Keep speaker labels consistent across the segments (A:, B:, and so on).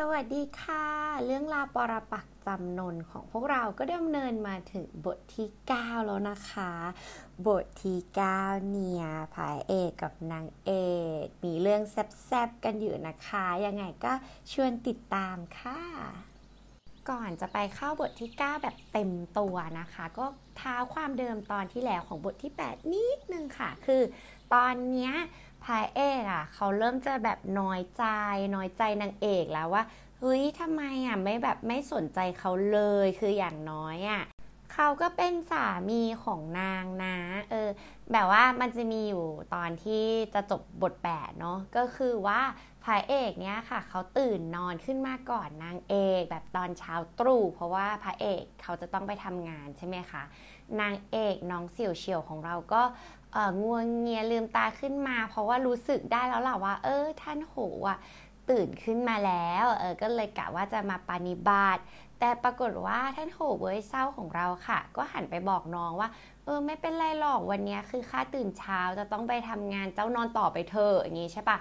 A: สวัสดีค่ะ เรื่องราวปรปักจำนนของพวกเราก็ดำเนินมาถึงบทที่ 9 แล้วนะคะ บทที่ 9 เนี่ยพายเอกกับนางเอกมีเรื่องแซบๆกันอยู่นะคะ ยังไงก็ชวนติดตามค่ะ ก่อนจะไปเข้าบทที่ 9 แบบเต็มตัวนะคะ ก็เท้าความเดิมตอนที่แล้วของบทที่ 8 นิดนึงค่ะ คือตอนเนี้ยพายเอกอ่ะเขาเริ่มจะแบบน้อยใจน้อยใจนางเอกแล้วว่าเฮ้ยทำไมอ่ะไม่แบบไม่สนใจเขาเลยคืออย่างน้อยอ่ะเขาก็เป็นสามีของนางนะเออแบบว่ามันจะมีอยู่ตอนที่จะจบบทแปดเนาะก็คือว่าพระเอกเนี้ยค่ะเขาตื่นนอนขึ้นมาก่อนนางเอกแบบตอนเช้าตรู่ เพราะว่าพระเอกเขาจะต้องไปทำงานใช่ไหมคะนางเอกน้องเสี่ยวเฉียวของเราก็งวงเงียลืมตาขึ้นมา เพราะว่ารู้สึกได้แล้วแหละว่า เออ ท่านโหอ่ะตื่นขึ้นมาแล้วเออก็เลยกะว่าจะมาปานิบาตแต่ปรากฏว่าท่านโหเว้ยเศร้าของเราค่ะ ก็หันไปบอกน้องว่า เออไม่เป็นไรหรอกวันนี้คือข้าตื่นเช้าจะต้องไปทำงานเจ้านอนต่อไปเธออย่างงี้ใช่ปะ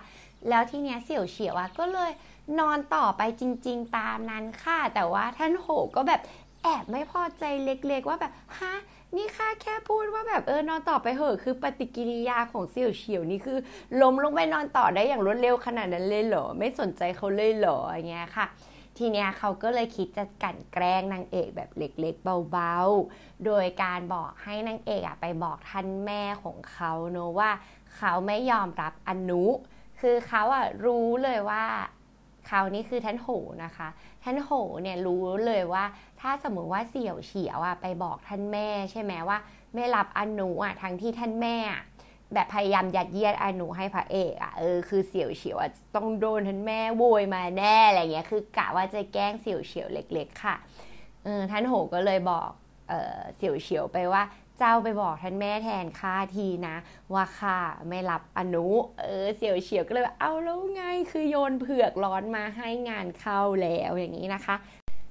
A: แล้วที่เนี้ยเสี่ยวเฉียวอะก็เลยนอนต่อไปจริง ๆตามนั้นค่ะ แต่ว่าท่านโหก็แบบแอบไม่พอใจเล็กๆว่าแบบฮะนี่ค่าแค่พูดว่าแบบเออนอนต่อไปเหอะคือปฏิกิริยาของเซี่ยวเฉียวนี่คือล้มลงไปนอนต่อได้อย่างรวดเร็วขนาดนั้นเลยเหรอไม่สนใจเขาเลยเหรออย่างเงี้ยค่ะ ทีเนี้ยเขาก็เลยคิดจะกั่นแกล้งนางเอกแบบเล็กๆเบาๆ โดยการบอกให้นางเอกอะไปบอกท่านแม่ของเขาเนอะว่าเขาไม่ยอมรับอนุ คือเขาอะรู้เลยว่าคราวนี้คือท่านโหนะคะ ท่านโหเนี่ยรู้เลยว่าถ้าสมมติว่าเสี่ยวเฉียวอะไปบอกท่านแม่ใช่ไหมว่า ไม่รับอนุอะทั้งที่ท่านแม่แบบพยายามยัดเยียดอนุให้พระเอกอะเออคือเสี่ยวเฉียวต้องโดนท่านแม่โวยมาแน่อะไรเงี้ยคือ กะว่าจะแกล้งเสี่ยวเฉียวเล็กๆ ค่ะ เออท่านโหก็เลยบอกเออเสี่ยวเฉียวไปว่าเจ้าไปบอกท่านแม่แทนข้าทีนะ ว่าข้าไม่รับอนุ เออเสี่ยวเฉียวก็เลย เอาแล้วไงคือโยนเผือกร้อนมาให้งานเข้าแล้วอย่างนี้นะคะ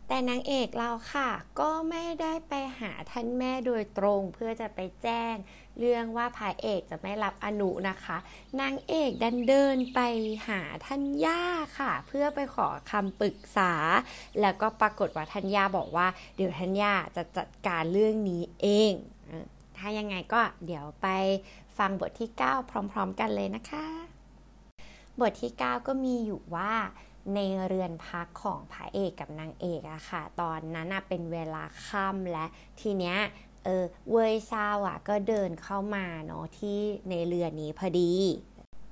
A: แต่นางเอกเราค่ะก็ไม่ได้ไปหาท่านแม่โดยตรงเพื่อจะไปแจ้ง เรื่องว่าพายเอกจะไม่รับอนุนะคะ นางเอกดันเดินไปหาท่านย่าค่ะ เพื่อไปขอคำปรึกษา แล้วก็ปรากฏว่าท่านย่าบอกว่า เดี๋ยวท่านย่าจะจัดการเรื่องนี้เองถ้ายังไงก็เดี๋ยวไปฟังบทที่ 9 พร้อม ๆกันเลยนะคะ บทที่ 9 ก็มีอยู่ว่าในเรือนพักของพระเอกกับนางเอกอะค่ะ ตอนนั้นเป็นเวลาค่ำและทีเนี้ยเออเวยซาวอะก็เดินเข้ามาเนาะที่ในเรือนนี้พอดี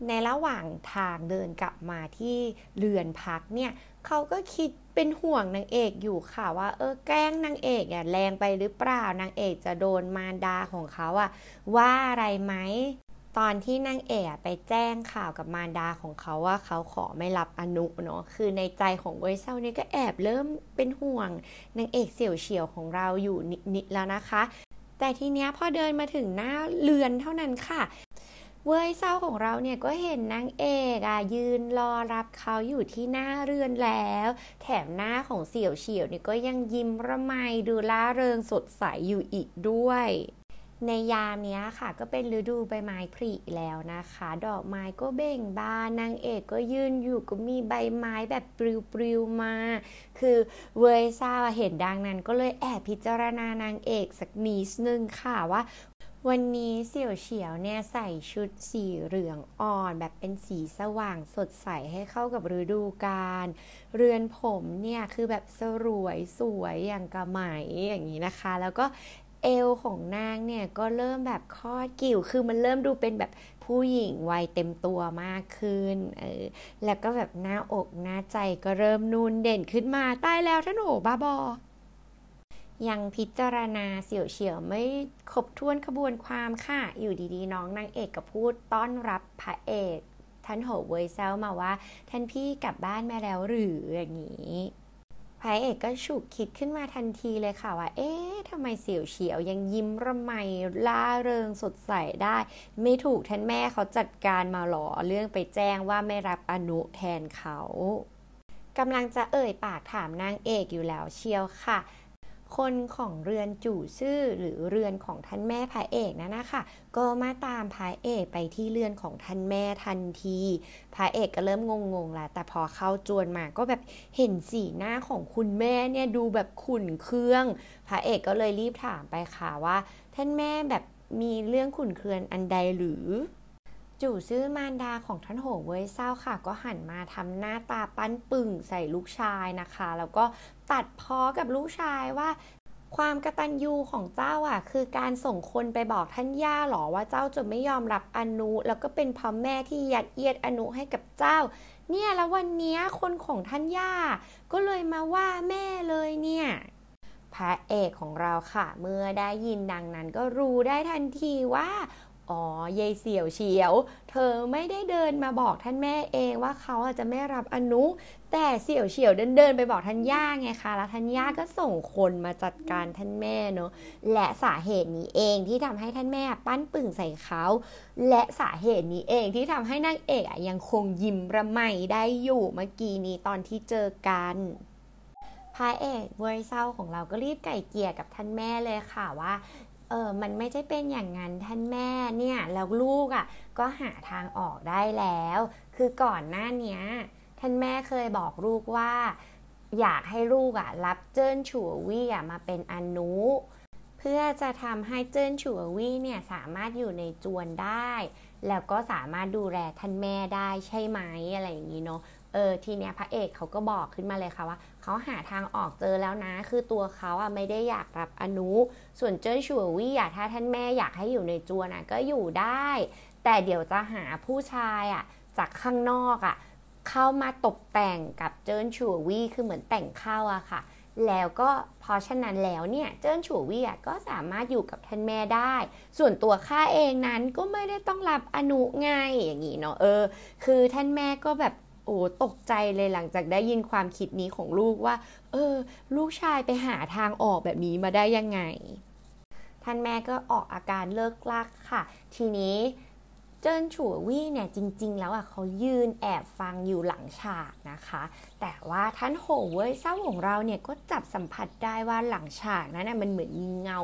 A: ในระหว่างทางเดินกลับมาที่เรือนพักเนี่ยเขาก็คิดเป็นห่วงนางเอกอยู่ค่ะว่าเออแกล้งนางเอกอ่ะแรงไปหรือเปล่านางเอกจะโดนมารดาของเขาอ่ะว่าอะไรไหมตอนที่นางเอกไปแจ้งข่าวกับมารดาของเขาว่า เขาขอไม่รับอนุเนาะคือในใจของเวยเซาเนี่ยก็แอบเริ่มเป็นห่วงนางเอกเสี่ยวเฉียวของเราอยู่นิดๆแล้วนะคะ แต่ทีเนี้ยพอเดินมาถึงหน้าเรือนเท่านั้นค่ะเว้ยเศร้าของเราเนี่ยก็เห็นนางเอกอ่ะยืนรอรับเขาอยู่ที่หน้าเรือนแล้ว แถมหน้าของเสี่ยวเฉียวนี่ก็ยังยิ้มระไมดูล่าเริงสดใสอยู่อีกด้วย ในยามนี้ค่ะก็เป็นฤดูใบไม้ผลิแล้วนะคะ ดอกไม้ก็เบ่งบานนางเอกก็ยืนอยู่ก็มีใบไม้แบบปลิวๆมา คือเวยซ่าเห็นดังนั้นก็เลยแอบพิจารณานางเอกสักนิดนึงค่ะว่าวันนี้เสี่ยวเฉียวเนี่ยใส่ชุดสีเหลืองอ่อนแบบเป็นสีสว่างสดใสให้เข้ากับฤดูกาลเรือนผมเนี่ยคือแบบสรวยสวยอย่างกระหมอย่างนี้นะคะ แล้วก็เอวของนางเนี่ยก็เริ่มแบบคอดกิ่วคือมันเริ่มดูเป็นแบบผู้หญิงวัยเต็มตัวมากขึ้นเออแล้วก็แบบหน้าอกหน้าใจก็เริ่มนูนเด่นขึ้นมาตายแล้วท่านโอบาบอยังพิจารณาเสี่ยวเฉียวไม่ครบถ้วนขบวนความค่ะ อยู่ดี ๆ น้อง นางเอกก็พูดต้อนรับพระเอกท่านโหเวยเซวมาว่าท่านพี่กลับบ้านมาแล้วหรืออย่างนี้ พระเอกก็ฉุกคิดขึ้นมาทันทีเลยค่ะ ว่าเอ๊ะทำไมเสี่ยวเฉียว ยังยิ้มระไมล่าเริงสดใสได้ ไม่ถูกท่านแม่เขาจัดการมาหรอเรื่องไปแจ้งว่าไม่รับอนุแทนเขากำลังจะเอ่ยปากถามนางเอกอยู่แล้วเชียวค่ะคนของเรือนจู่ซื่อหรือเรือนของท่านแม่พระเอกนั่นนะคะก็มาตามพระเอกไปที่ เรือนของท่านแม่ทันทีพระเอกก็เริ่มงงๆแล้วแต่พอเข้าจวนมาก็แบบเห็นสีหน้าของคุณแม่เนี่ยดูแบบขุ่นเคืองพระเอกก็เลยรีบถามไปค่ะว่าท่านแม่แบบมีเรื่องขุ่นเคืองอันใดหรือ จู่ซื่อมารดาของท่านโหเว้ยเศร้าค่ะ ก็หันมาทำ หน้าตาปั้นปึ่งใส่ลูกชายนะคะแล้วก็ตัดพ้อกับลูกชายว่า ความกระตันยูของเจ้าอ่ะ คือการส่งคนไปบอกท่าน ย่าหรอว่าเจ้าจะไม่ยอมรับอนุ แล้วก็เป็นพ่อแม่ที่ยัดเยียดอนุให้กับเจ้า เนี่ยแล้ววันนี้คนของท่าน ย่า ก็เลยมาว่าแม่เลยเนี่ย พระเอกของเราค่ะ เมื่อได้ยินดังนั้นก็รู้ได้ทันทีว่าอ๋อเยเสี่ยวเฉียว เธอไม่ได้เดินมาบอกท่านแม่เองว่าเขาอาจจะไม่รับอนุ แต่เสี่ยวเฉียวเดินเดินไปบอกท่านย่า ไงคะ แล้วท่านย่าก็ส่งคนมาจัดการท่านแม่เนาะและสาเหตุนี้เองที่ทำให้ท่านแม่ปั้นปึ่งใส่เขา และสาเหตุนี้เองที่ทำให้นางเอกยังคงยิ้มระไมได้อยู่เมื่อกี้นี้ตอนที่เจอกันพระเอกเวอร์ซาของเราก็รีบไก่เกี่ยกับท่านแม่เลยค่ะว่าเออมันไม่ใช่เป็นอย่างนั้น ท่านแม่เนี่ยแล้วลูกอะ่ะก็หาทางออกได้แล้ว คือก่อนหน้านี้ท่านแม่เคยบอกลูกว่า อยากให้ลูกอะ่ะรับเจิ้นฉัววี่อ่ะมาเป็นอนุ เพื่อจะทำให้เจิ้นฉววี่เนี่ยสามารถอยู่ในจวนได้ แล้วก็สามารถดูแลท่านแม่ได้ใช่ไหมอะไรอย่างนี้เนาะเออทีเนี้ยพระเอกเขาก็บอกขึ้นมาเลยค่ะว่า เขาหาทางออกเจอแล้วนะ คือตัวเขาอ่ะไม่ได้อยากรับอนุ ส่วนเจิ้นชัววี่อ่ะถ้าท่านแม่อยากให้อยู่ในจัวนะก็อยู่ได้ แต่เดี๋ยวจะหาผู้ชายอ่ะจากข้างนอกอ่ะเข้ามาตกแต่งกับเจิ้นชัววี่คือเหมือนแต่งเข้าอะค่ะ แล้วก็พอฉะนั้นแล้วเนี่ยเจิ้นชูวี่ก็สามารถอยู่กับท่านแม่ได้ ส่วนตัวข้าเองนั้นก็ไม่ได้ต้องรับอนุไงอย่างนี้เนาะเออ คือท่านแม่ก็แบบโอ้ตกใจเลยหลังจากได้ยินความคิดนี้ของลูกว่า เออ ลูกชายไปหาทางออกแบบนี้มาได้ยังไง ท่านแม่ก็ออกอาการเลิกลักค่ะ ทีนี้เจิ้นฉั่วี่เนี่ยจริงๆแล้วอ่ะเขายืนแอบฟังอยู่หลังฉากนะคะ แต่ว่าท่านโหเว้ยเศร้าของเราเนี่ยก็จับสัมผัสได้ว่าหลังฉากนั้นน่ยมันเหมือนมีเงา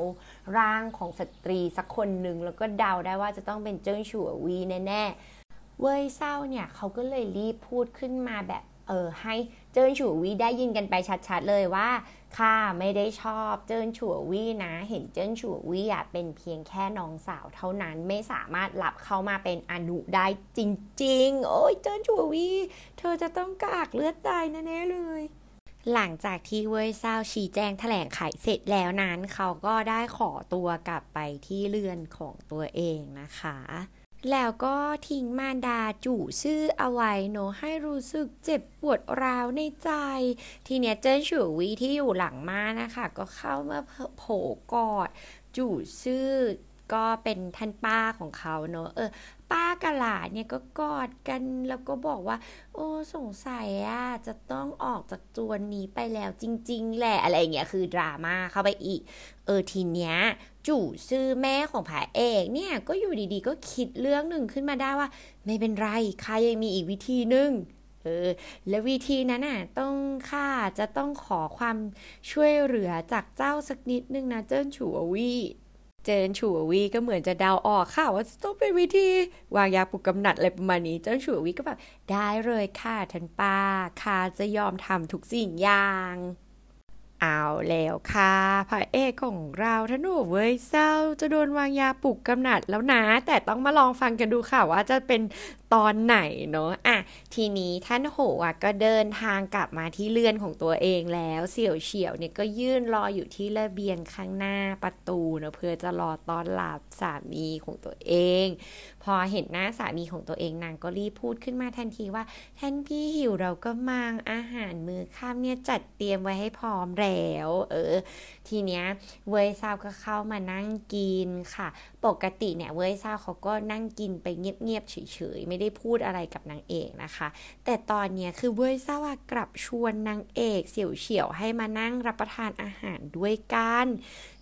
A: ร่างของสตรีสักคนหนึ่งแล้วก็เดาได้ว่าจะต้องเป็นเจิ้นฉั่วี่แน่ๆเว่ยเศร้าเนี่ยเขาก็เลยรีบพูดขึ้นมาแบบ เออให้เจิ้นฉูวีได้ยินกันไปชัดๆเลยว่าข้าไม่ได้ชอบเจิ้นฉูวีนะ เห็นเจิ้นฉูวีอ่ะเป็นเพียงแค่น้องสาวเท่านั้นไม่สามารถรับเข้ามาเป็นอนุได้จริง ๆ โอ้ยเจิ้นฉูวีเธอจะต้องกากเลือดตายแน่ๆเลย หลังจากที่เว่ยเศร้าชี้แจงแถลงไขเสร็จแล้วนั้น เขาก็ได้ขอตัวกลับไปที่เรือนของตัวเองนะคะแล้วก็ทิ้งมารดาจู่ชื่อเอาไว้โนให้รู้สึกเจ็บปวดร้าวในใจ ทีเนี้ยเจนฉูวีที่อยู่หลังมานะคะ ก็เข้ามาโผกอด จู่ชื่อก็เป็นท่านป้าของเขาเนาะเออป้ากะหลาเนี่ยก็กอดกัน แล้วก็บอกว่า โอ้สงสัยอะจะต้องออกจากจวนนี้ไปแล้วจริงๆ แหละอะไรเงี้ยคือดราม่าเข้าไปอีก เออทีเนี้ยจู่ซื้อแม่ของผาเอกเนี่ยก็อยู่ดีๆ ก็คิดเรื่องหนึ่งขึ้นมาได้ว่าไม่เป็นไรข้ายังมีอีกวิธีหนึ่งเออและวิธีนั้นน่ะต้องข้าจะต้องขอความช่วยเหลือจากเจ้าสักนิดนึงนะเจิ้นฉัววีเจนฉัววีก็เหมือนจะเดาออกค่ะว่าต้องเป็นวิธีวางยาปลุกกำหนัดอะไรประมาณนี้เจ้นฉัววีก็แบบได้เลยค่ะ ท่านป้าข้าจะยอมทำทุกสิ่งอย่างเอาแล้วค่ะพระเอกของเราท่านูเว้ยเศร้าจะโดนวางยาปลุกกำหนัดแล้วนะแต่ต้องมาลองฟังกันดูค่ะว่าจะเป็นตอนไหนเนาะอ่ะทีนี้ท่านโหอ่ะก็เดินทางกลับมาที่เรือนของตัวเองแล้วเสี่ยวเฉียวเนี่ยก็ยื่นรออยู่ที่ระเบียงข้างหน้าประตูเนาะเพื่อจะรอต้อนรับสามีของตัวเอง พอเห็นหน้าสามีของตัวเองนางก็รีบพูดขึ้นมาทันทีว่าท่านพี่หิวเราก็มังอาหารมือค่ำเนี่ยจัดเตรียมไว้ให้พร้อมแล้วแล้วเออทีเนี้ยเวยซาวก็เข้ามานั่งกินค่ะ ปกติเนี่ยเวยซาวเขาก็นั่งกินไปเงียบๆเฉยๆ ไม่ได้พูดอะไรกับนางเอกนะคะแต่ตอนเนี้ยคือเวยซาวกลับชวนนางเอก เสี่ยวเฉียวให้มานั่งรับประทานอาหารด้วยกัน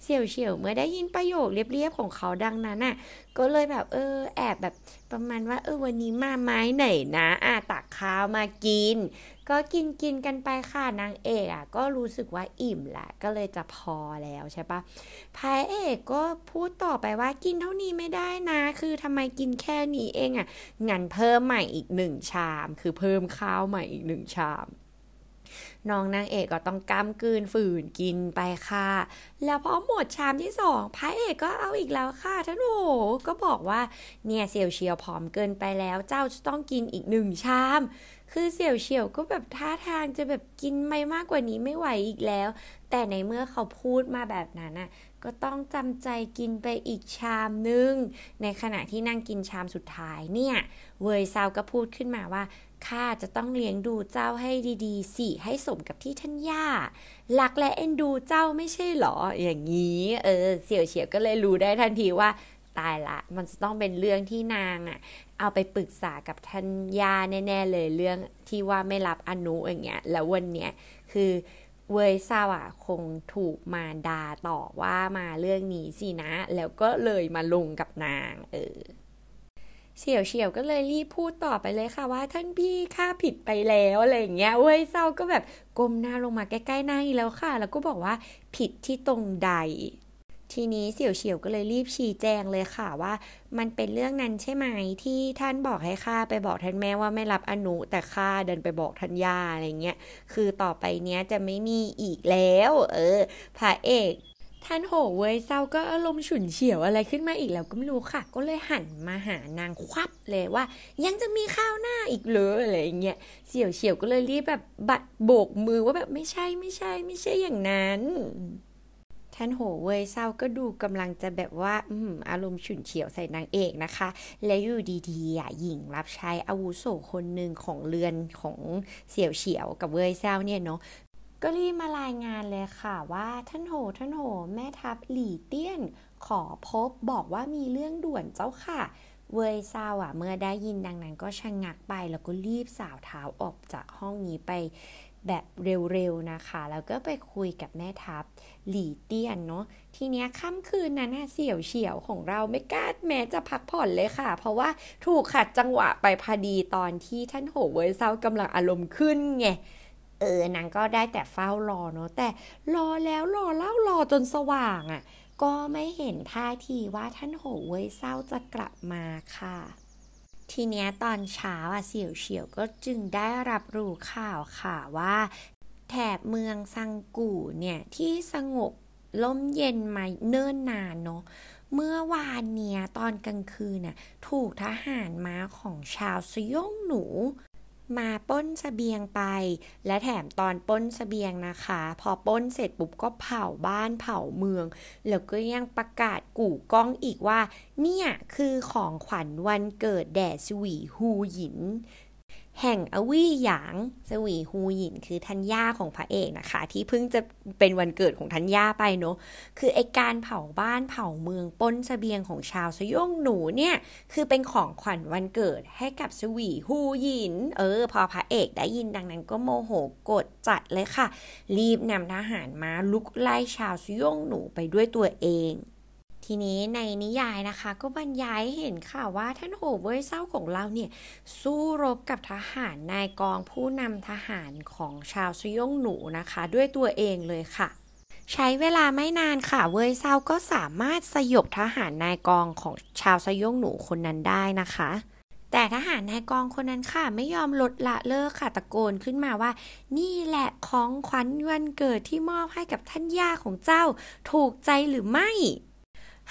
A: เสี่ยวเฉียวเมื่อได้ยินประโยคเรียบๆของเขาดังนั้นอ่ะ ก็เลยแบบเออ แอบแบบประมาณว่า เออวันนี้มาไม้ไหนนะอ่ะตักข้าวมากินก็กินกินกันไปค่ะนางเอกอ่ะ ก็รู้สึกว่าอิ่มละ ก็เลยจะพอแล้วใช่ปะพายเอกก็พูดต่อไปว่ากินเท่านี้ไม่ได้นะ คือทำไมกินแค่นี้เองอ่ะงันเพิ่มใหม่อีกหนึ่งชามคือเพิ่มข้าวใหม่อีกหนึ่งชามน้องนางเอกก็ต้องกำกืนฝืนกินไปค่ะแล้วพอหมดชามที่สองพระเอกก็เอาอีกแล้วค่ะท่านโอก็บอกว่า เนี่ยเซลเชียวผอมเกินไปแล้วเจ้าจะต้องกินอีกหนึ่งชามคือเสี่ยวเฉียวก็แบบท่าทางจะแบบกินไม่มากกว่านี้ไม่ไหวอีกแล้ว แต่ในเมื่อเขาพูดมาแบบนั้นน่ะก็ต้องจำใจกินไปอีกชามนึงในขณะที่นั่งกินชามสุดท้ายเนี่ย เวยซาวก็พูดขึ้นมาว่าข้าจะต้องเลี้ยงดูเจ้าให้ดีๆสิให้สมกับที่ท่านย่าหลักและเอ็นดูเจ้าไม่ใช่หรอ อย่างนี้เออ เสี่ยวเฉียวก็เลยรู้ได้ทันทีว่าตายละ มันจะต้องเป็นเรื่องที่นางอะ่ะเอาไปปรึกษากับท่านยาแน่ๆเลยเรื่องที่ว่าไม่รับอนุอย่างเงี้ย แล้ววันเนี้ยคือเวยซาวะคงถูกมาดาต่อว่ามาเรื่องนี้สินะ แล้วก็เลยมาลงกับนาง เออเฉียวเฉียวก็เลยรีบพูดต่อไปเลยค่ะว่าท่านพี่ข้าผิดไปแล้วอะไรอย่างเงี้ย เว้ยเศร้าก็แบบก้มหน้าลงมาใกล้ๆหน้าอีแล้วค่ะ แล้วก็บอกว่าผิดที่ตรงใดทีนี้เสี่ยวเฉียวก็เลยรีบชี้แจงเลยค่ะว่า มันเป็นเรื่องนั้นใช่ไหม ที่ท่านบอกให้ข้าไปบอกท่านแม่ว่าไม่รับอนุแต่ข้าเดินไปบอกท่านย่าอะไรเงี้ยคือต่อไปเนี้ยจะไม่มีอีกแล้ว เออพระเอก ท่านโหเว้ยเศร้าก็อารมณ์ฉุนเฉียวอะไรขึ้นมาอีกแล้วก็ไม่รู้ค่ะ ก็เลยหันมาหานางควับเลยว่า ยังจะมีข้าวหน้าอีกเลยอะไรอย่างเงี้ยเสี่ยวเฉียวก็เลยรีบแบบบัดโบกมือว่าแบบไม่ใช่ไม่ใช่ไม่ใช่อย่างนั้นท่านโหเว่ยเศร้าก็ดูกำลังจะแบบว่า อืมอารมณ์ฉุนเฉียวใส่นางเอกนะคะ แล้วอยู่ดีๆอ่ะหญิงรับใช้อาวุโสคนหนึ่งของเรือนของเสี่ยวเฉียวกับเว่ยเศร้าเนี่ยเนาะ ก็รีบมารายงานเลยค่ะว่าท่านโหท่านโหแม่ทัพหลี่เตี้ยน ขอพบบอกว่ามีเรื่องด่วนเจ้าค่ะ เวยซาวอ่ะ เมื่อได้ยินดังนั้นก็ชะงงักไปแล้วก็รีบสาวเท้าออกจากห้องนี้ไปแบบเร็ว ๆ นะคะแล้วก็ไปคุยกับแม่ทัพหลี่เตี้ยนเนาะทีเนี้ยค่ำคืนนั้นเสี่ยวเฉียวของเราไม่กล้าแม้จะพักผ่อนเลยค่ะ เพราะว่าถูกขัดจังหวะไปพอดีตอนที่ท่านโหเวยเซากำลังอารมณ์ขึ้นไงเออนางก็ได้แต่เฝ้ารอเนาะแต่รอแล้วรอเล่ารอ จนสว่างอะ่ะก็ไม่เห็นท่าทีว่าท่านโหเวยเศร้าจะกลับมาค่ะทีเนี้ยตอนเช้าอะเสี่ยวเฉียวก็จึงได้รับรู้ข่าวค่ะว่า แถบเมืองซังกูเนี่ยที่สงบล่มเย็นมาเนิ่นนานเนาะเมื่อวานเนี้ยตอนกลางคืนน่ะถูกทหารม้าของชาวสยองหนูมาป้นสเสบียงไป และแถมตอนป้นสเสบียงนะคะ พอป้นเสร็จปุ๊บก็เผาบ้านเผาเมือง แล้วก็ยังประกาศกู่ก้องอีกว่า เนี่ยคือของขวัญวันเกิดแด่สวีฮูหยินแห่งอวี่หยางสวีฮูหยินคือ ทันย่าของพระเอกนะคะ ที่เพิ่งจะเป็นวันเกิดของทันย่าไปเนาะคือไอการเผาบ้านเผาเมืองปนสเสบียงของชาวสยองหนูเนี่ยคือเป็นของขวัญวันเกิดให้กับสวีฮูหยิน เออ พอพระเอกได้ยินดังนั้นก็โมโหกดจัดเลยค่ะ รีบนำทหารมาลุกไล่ชาวสยองหนูไปด้วยตัวเองทีนี้ในนิยายนะคะก็บรรยายเห็นค่ะว่าท่านโหเว่ยเศร้าของเราเนี่ยสู้รบกับทหารนายกองผู้นำทหารของชาวซุยงหนูนะคะ ด้วยตัวเองเลยค่ะ ใช้เวลาไม่นานค่ะเวยเซาก็สามารถสยบทหารนายกองของชาวสยงหนูคนนั้นได้นะคะ แต่ทหารนายกองคนนั้นค่ะไม่ยอมลดละเลิกค่ะ ตะโกนขึ้นมาว่านี่แหละของขวัญวันเกิดที่มอบให้กับท่านย่าของเจ้าถูกใจหรือไม่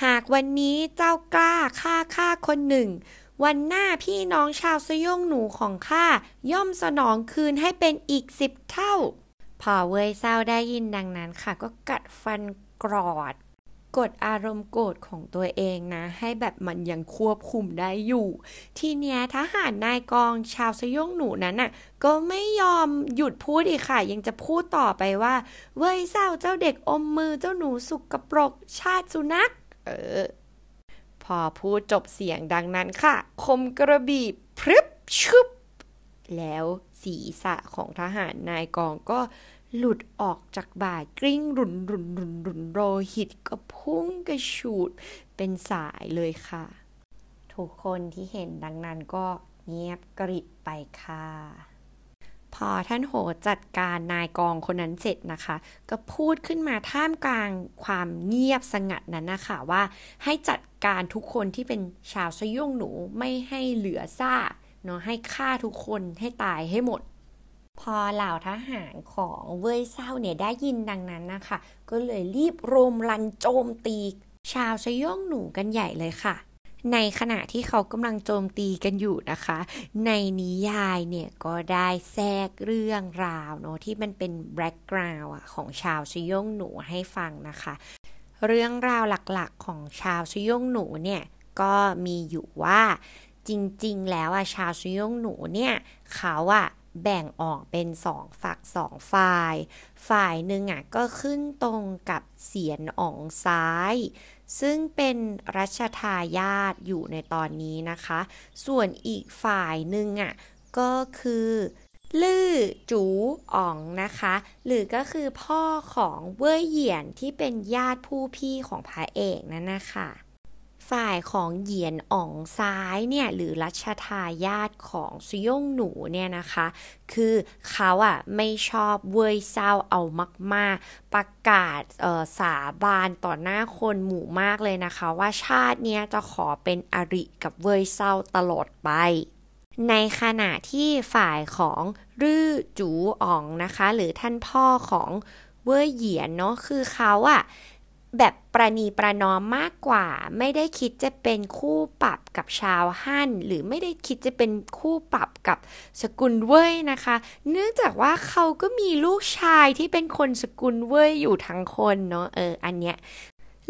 A: หากวันนี้เจ้ากล้าฆ่าข้าคนหนึ่ง วันหน้าพี่น้องชาวสยองหนูของข้าย่อมสนองคืนให้เป็นอีกสิบเท่าพอเวยเศร้าได้ยินดังนั้นค่ะ ก็กัดฟันกรอดกดอารมณ์โกรธของตัวเองนะ ให้แบบมันยังควบคุมได้อยู่ ทีเนี้ยทหารนายกองชาวสยองหนูนั้นน่ะ ก็ไม่ยอมหยุดพูดอีกค่ะ ยังจะพูดต่อไปว่า เวยเศร้าเจ้าเด็กอมมือเจ้าหนูสุกกระปรกชาติสุนัขเออพอพูดจบเสียงดังนั้นค่ะ คมกระบี่พรึบชึบ แล้วศีรษะของทหารนายกองก็หลุดออกจากบ่ากริ้งรุนรุนรุนรุนโรหิตก็พุ่งกระฉูด เป็นสายเลยค่ะ ทุกคนที่เห็นดังนั้นก็เงียบกริบไปค่ะพอท่านโหจัดการนายกองคนนั้นเสร็จนะคะ ก็พูดขึ้นมาท่ามกลางความเงียบสงัดนั้นนะคะว่า ให้จัดการทุกคนที่เป็นชาวสยองหนูไม่ให้เหลือซ่าเนาะให้ฆ่าทุกคนให้ตายให้หมด พอเหล่าทหารของเว่ยเศร้าเนี่ยได้ยินดังนั้นนะคะ ก็เลยรีบโรมรันโจมตีชาวสยองหนูกันใหญ่เลยค่ะในขณะที่เขากำลังโจมตีกันอยู่นะคะ ในนิยายเนี่ยก็ได้แทรกเรื่องราวเนาะที่มันเป็นแบ็กกราวด์ของชาวชยงหนูให้ฟังนะคะ เรื่องราวหลักๆของชาวชยงหนูเนี่ย ก็มีอยู่ว่า จริงๆแล้วอะชาวชยงหนูเนี่ย เขาอะแบ่งออกเป็นสองฝักสองฝ่ายฝ่ายหนึ่งอ่ะก็ขึ้นตรงกับเสียนอ่องซ้ายซึ่งเป็นรัชทายาทอยู่ในตอนนี้นะคะ ส่วนอีกฝ่ายหนึ่งอะ่ะ ก็คือ ลื่อจูอ๋องนะคะ หรือก็คือพ่อของเว่ยเหยียนที่เป็นญาติผู้พี่ของพระเอกนั่นนะคะฝ่ายของเหยียนอ่องซ้ายเนี่ยหรือรัชทายาทของซุยงหนูเนี่ยนะคะ คือเขาอะ่ะไม่ชอบเว่ยเศร้าเอามากๆ ประกาศสาบานต่อหน้าคนหมู่มากเลยนะคะ ว่าชาติเนี้ยจะขอเป็นอริกับเว่ยเศร้าตลอดไป ในขณะที่ฝ่ายของรื่อจูอ๋องนะคะ หรือท่านพ่อของเว่ยเหยียนเนาะคือเขาอ่ะแบบประนีประนอมมากกว่าไม่ได้คิดจะเป็นคู่ปรับกับชาวฮั่นหรือไม่ได้คิดจะเป็นคู่ปรับกับสกุลเว่ยนะคะ เนื่องจากว่าเขาก็มีลูกชายที่เป็นคนสกุลเว่ยอยู่ทั้งคนเนาะเออ อันเนี้ย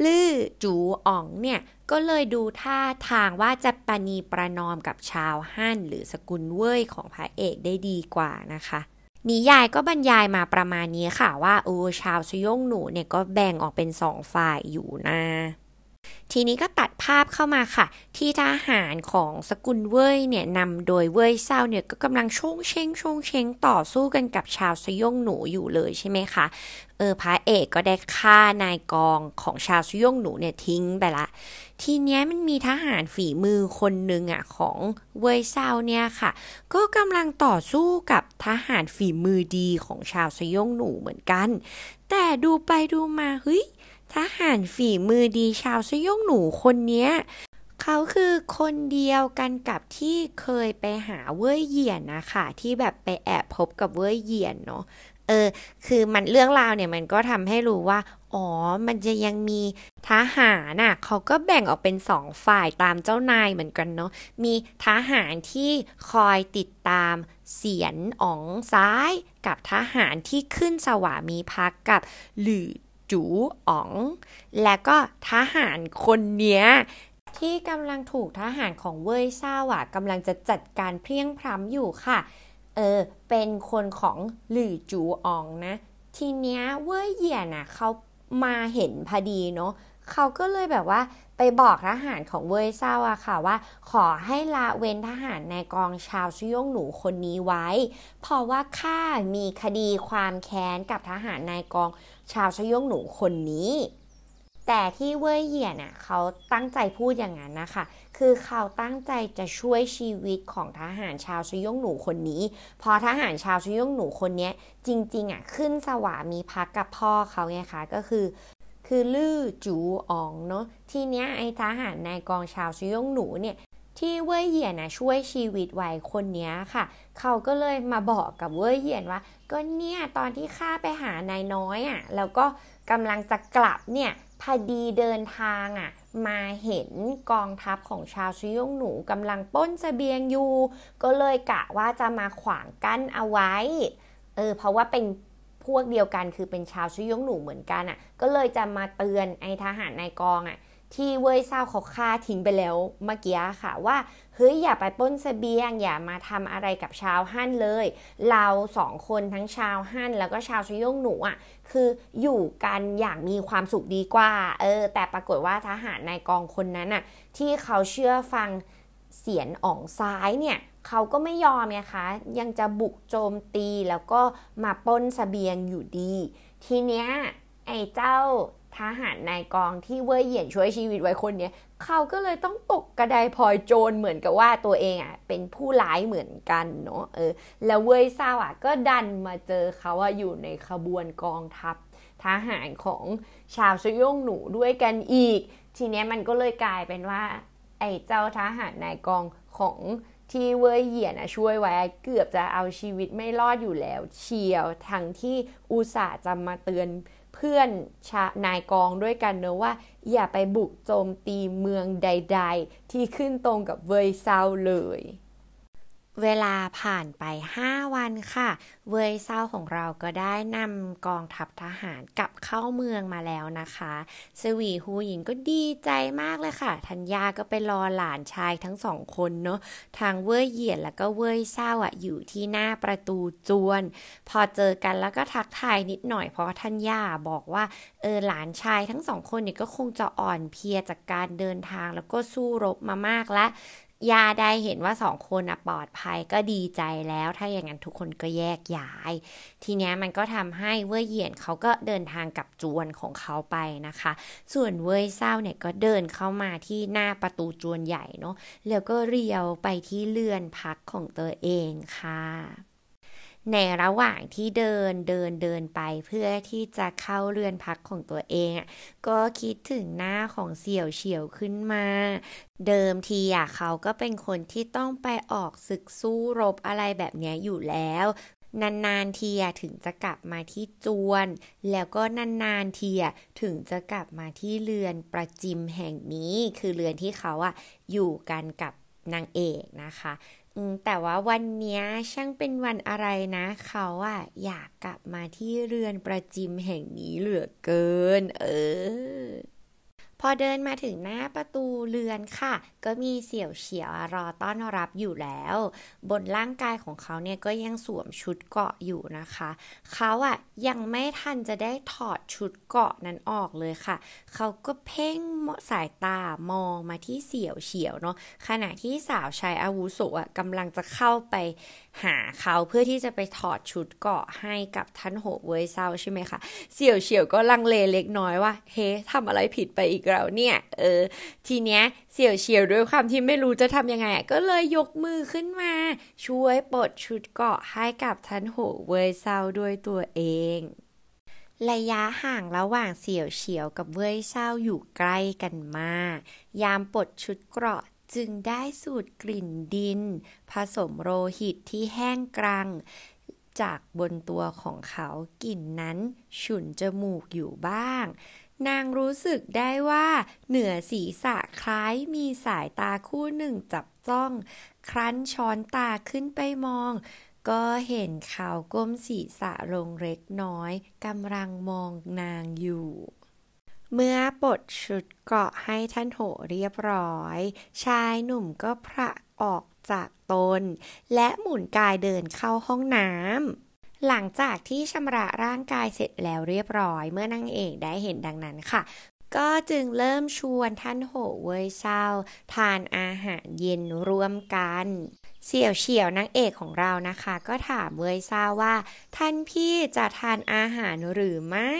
A: ลื่อจูอ๋องเนี่ยก็เลยดูท่าทางว่าจะปณีประนอมกับชาวฮั่นหรือสกุลเว่ยของพระเอกได้ดีกว่านะคะนิยายก็บรรยายมาประมาณนี้ค่ะ ว่าโอ้ชาวสยงหนูเนี่ยก็แบ่งออกเป็นสองฝ่ายอยู่นะทีนี้ก็ตัดภาพเข้ามาค่ะ ที่ทหารของสกุลเว่ยเนี่ยนำโดยเว่ยเศร้าเนี่ยก็กำลังชงเชงชงเชงต่อสู้กันกับชาวสยงหนูอยู่เลยใช่ไหมคะเออพระเอกก็ได้ฆ่านายกองของชาวซุยงหนูเนี่ยทิ้งไปละ ทีเนี้ยมันมีทหารฝีมือคนหนึ่งอ่ะ ของเวยเซาเนี่ยค่ะ ก็กำลังต่อสู้กับทหารฝีมือดีของชาวซุยงหนูเหมือนกัน แต่ดูไปดูมาเฮ้ยทหารฝีมือดีชาวซุยงหนูคนเนี้ยเขาคือคนเดียวกันกับที่เคยไปหาเว่ยเหยียนนะคะที่แบบไปแอบพบกับเว่ยเหยียนเนาะเออคือมันเรื่องราวเนี่ยมันก็ทำให้รู้ว่าอ๋อมันจะยังมีทหารน่ะเขาก็แบ่งออกเป็นสองฝ่ายตามเจ้านายเหมือนกันเนาะมีทหารที่คอยติดตามเสียนอ๋องซ้าย กับทหารที่ขึ้นสวามีภักด์กับหลือจูอ๋อง และก็ทหารคนเนี้ย ที่กำลังถูกทหารของเว่ยซ่าว่ะกำลังจะจัดการเพียงพร้ำอยู่ค่ะเออ เป็นคนของหลือจูอองนะ ทีเนี้ยเว่ยเหี่ยน่ะเขามาเห็นพอดีเนาะเขาก็เลยแบบว่าไปบอกทหารของเว่ยเศร้าอะค่ะว่า ขอให้ละเว้นทหารในกองชาวซุยงหนูคนนี้ไว้ เพราะว่าข้ามีคดีความแค้นกับทหารนายกองชาวซุยงหนูคนนี้ แต่ที่เว่ยเหีียนอะเขาตั้งใจพูดอย่างนั้นนะคะคือเขาตั้งใจจะช่วยชีวิตของทหารชาวชยงหนูคนนี้ พอทหารชาวชยงหนูคนนี้จริงๆอ่ะขึ้นสวามีพักกับพ่อเขาไงคะก็คือ คือลื่อจูอ๋องเนาะทีเนี้ยไอ้ทหารนายกองชาวชยงหนูเนี่ยที่เว่ยเหยียนนะช่วยชีวิตไว้คนนี้ค่ะ เขาก็เลยมาบอกกับเว่ยเหยียนว่า ก็เนี่ยตอนที่ข้าไปหานายน้อยอะ่ะแล้วก็กำลังจะกลับเนี่ยพอดีเดินทางอะ่ะมาเห็นกองทัพของชาวซุยงหนูกำลังป้นสเสบียงอยู่ ก็เลยกะว่าจะมาขวางกั้นเอาไว้เออเพราะว่าเป็นพวกเดียวกันคือเป็นชาวซุยงหนูเหมือนกันอะ่ะ ก็เลยจะมาเตือนไอทหารนายกองอะ่ะที่เว่ยเศร้าเขาฆ่าทิ้งไปแล้วเมื่อกี้ค่ะว่า เฮ้ยอย่าไปป้นสเสบียง อย่ามาทำอะไรกับชาวฮั่นเลย เราสองคนทั้งชาวฮั่นแล้วก็ชาวชยงหนูอ่ะคืออยู่กันอย่างมีความสุขดีกว่า เออ แต่ปรากฏว่าทหารนายกองคนนั้นอ่ะที่เขาเชื่อฟังเสียนอ่องซ้ายเนี่ยเขาก็ไม่ยอมไงคะยังจะบุกโจมตีแล้วก็มาป้นสเสบียงอยู่ดี ทีเนี้ย ไอ้เจ้าทหารนายกองที่เว่ยเหยียนช่วยชีวิตไว้คนเนี้ยเขาก็เลยต้องตกกระไดพลอยโจรเหมือนกับว่าตัวเองอ่ะ เป็นผู้ร้ายเหมือนกันเนาะเออ แล้วเว่ยซาวาอ่ะ ก็ดันมาเจอเขาว่าอยู่ในขบวนกองทัพทหารของชาวชยงหนูด้วยกันอีก ทีเนี้ยมันก็เลยกลายเป็นว่า ไอ้เจ้าทหารนายกองของที่เว่ยเหยียนะช่วยไว้เกือบจะเอาชีวิตไม่รอดอยู่แล้ว เชียวทั้งที่อุตส่าห์จะมาเตือนเพื่อนชานายกองด้วยกันเนะว่า อย่าไปบุกโจมตีเมืองใดๆ ที่ขึ้นตรงกับเว่ยเซาเลยเวลาผ่านไป 5 วันค่ะ เวยเซาของเราก็ได้นำกองทัพทหารกลับเข้าเมืองมาแล้วนะคะสวีฮูหญิงก็ดีใจมากเลยค่ะ ทัญญาก็ไปรอหลานชายทั้งสองคนเนาะ ทางเวยเหยียนแล้วก็เวยเซาอ่ะ อยู่ที่หน้าประตูจวน พอเจอกันแล้วก็ทักทายนิดหน่อยเพราะทัญญาบอกว่าเออหลานชายทั้งสองคนเนี่ยก็คงจะอ่อนเพลียจากการเดินทางแล้วก็สู้รบมามากแล้วย่าได้เห็นว่าสองคนนะปลอดภัยก็ดีใจแล้ว ถ้าอย่างนั้นทุกคนก็แยกย้าย ทีนี้มันก็ทำให้เว่ยเหยียนเขาก็เดินทางกับจวนของเขาไปนะคะ ส่วนเว่ยเศร้าเนี่ยก็เดินเข้ามาที่หน้าประตูจวนใหญ่เนาะแล้วก็เรียวไปที่เลื่อนพักของตัวเองค่ะในระหว่างที่เดินเดินเดินไปเพื่อที่จะเข้าเรือนพักของตัวเอง ก็คิดถึงหน้าของเสี่ยวเฉียวขึ้นมา เดิมทีอ่ะเขาก็เป็นคนที่ต้องไปออกศึกสู้รบอะไรแบบนี้อยู่แล้ว นานๆทีถึงจะกลับมาที่จวน แล้วก็นานๆทีถึงจะกลับมาที่เรือนประจิมแห่งนี้ คือเรือนที่เขาอ่ะอยู่กันกับนางเอกนะคะแต่ว่าวันนี้ช่างเป็นวันอะไรนะ เขาอะอยากกลับมาที่เรือนประจิมแห่งนี้เหลือเกิน เออพอเดินมาถึงหน้าประตูเรือนค่ะ ก็มีเสี่ยวเฉียวรอต้อนรับอยู่แล้ว บนร่างกายของเขาเนี่ยก็ยังสวมชุดเกาะอยู่นะคะ เขาอะยังไม่ทันจะได้ถอดชุดเกาะนั้นออกเลยค่ะ เขาก็เพ่งสายตามองมาที่เสี่ยวเฉียวเนาะขณะที่สาวชายอาวุโสอะกำลังจะเข้าไปหาเขาเพื่อที่จะไปถอดชุดเกาะให้กับท่านโหเวยเซาใช่ไหมคะเสี่ยวเฉียวก็ลังเลเล็กน้อยว่า เฮ้ทำอะไรผิดไปอีกเราเนี่ยเออ ทีเนี้ยเสี่ยวเฉียวด้วยความที่ไม่รู้จะทำยังไงก็เลยยกมือขึ้นมา ช่วยปลดชุดเกาะให้กับ ทันโหเวยเซาด้วยตัวเอง ระยะห่างระหว่างเสี่ยวเฉียวกับเว่ยเซาอยู่ใกล้กันมากยามปลดชุดเกราะจึงได้สูตรกลิ่นดิน ผสมโรหิตที่แห้งกรัง จากบนตัวของเขากลิ่นนั้นฉุนจมูกอยู่บ้างนางรู้สึกได้ว่าเหนือศีรษะคล้ายมีสายตาคู่หนึ่งจับจ้อง ครั้นช้อนตาขึ้นไปมอง ก็เห็นเขาก้มศีรษะลงเล็กน้อยกำลังมองนางอยู่ เมื่อปลดชุดเกาะให้ท่านโหเรียบร้อย ชายหนุ่มก็พระออกจากตน และหมุนกายเดินเข้าห้องน้ำหลังจากที่ชำระร่างกายเสร็จแล้วเรียบร้อยเมื่อนางเอกได้เห็นดังนั้นค่ะ ก็จึงเริ่มชวนท่านโหเวยเซาทานอาหารเย็นร่วมกัน เสี่ยวเฉียวนางเอกของเรานะคะก็ถามเวยซ่าว่า ท่านพี่จะทานอาหารหรือไม่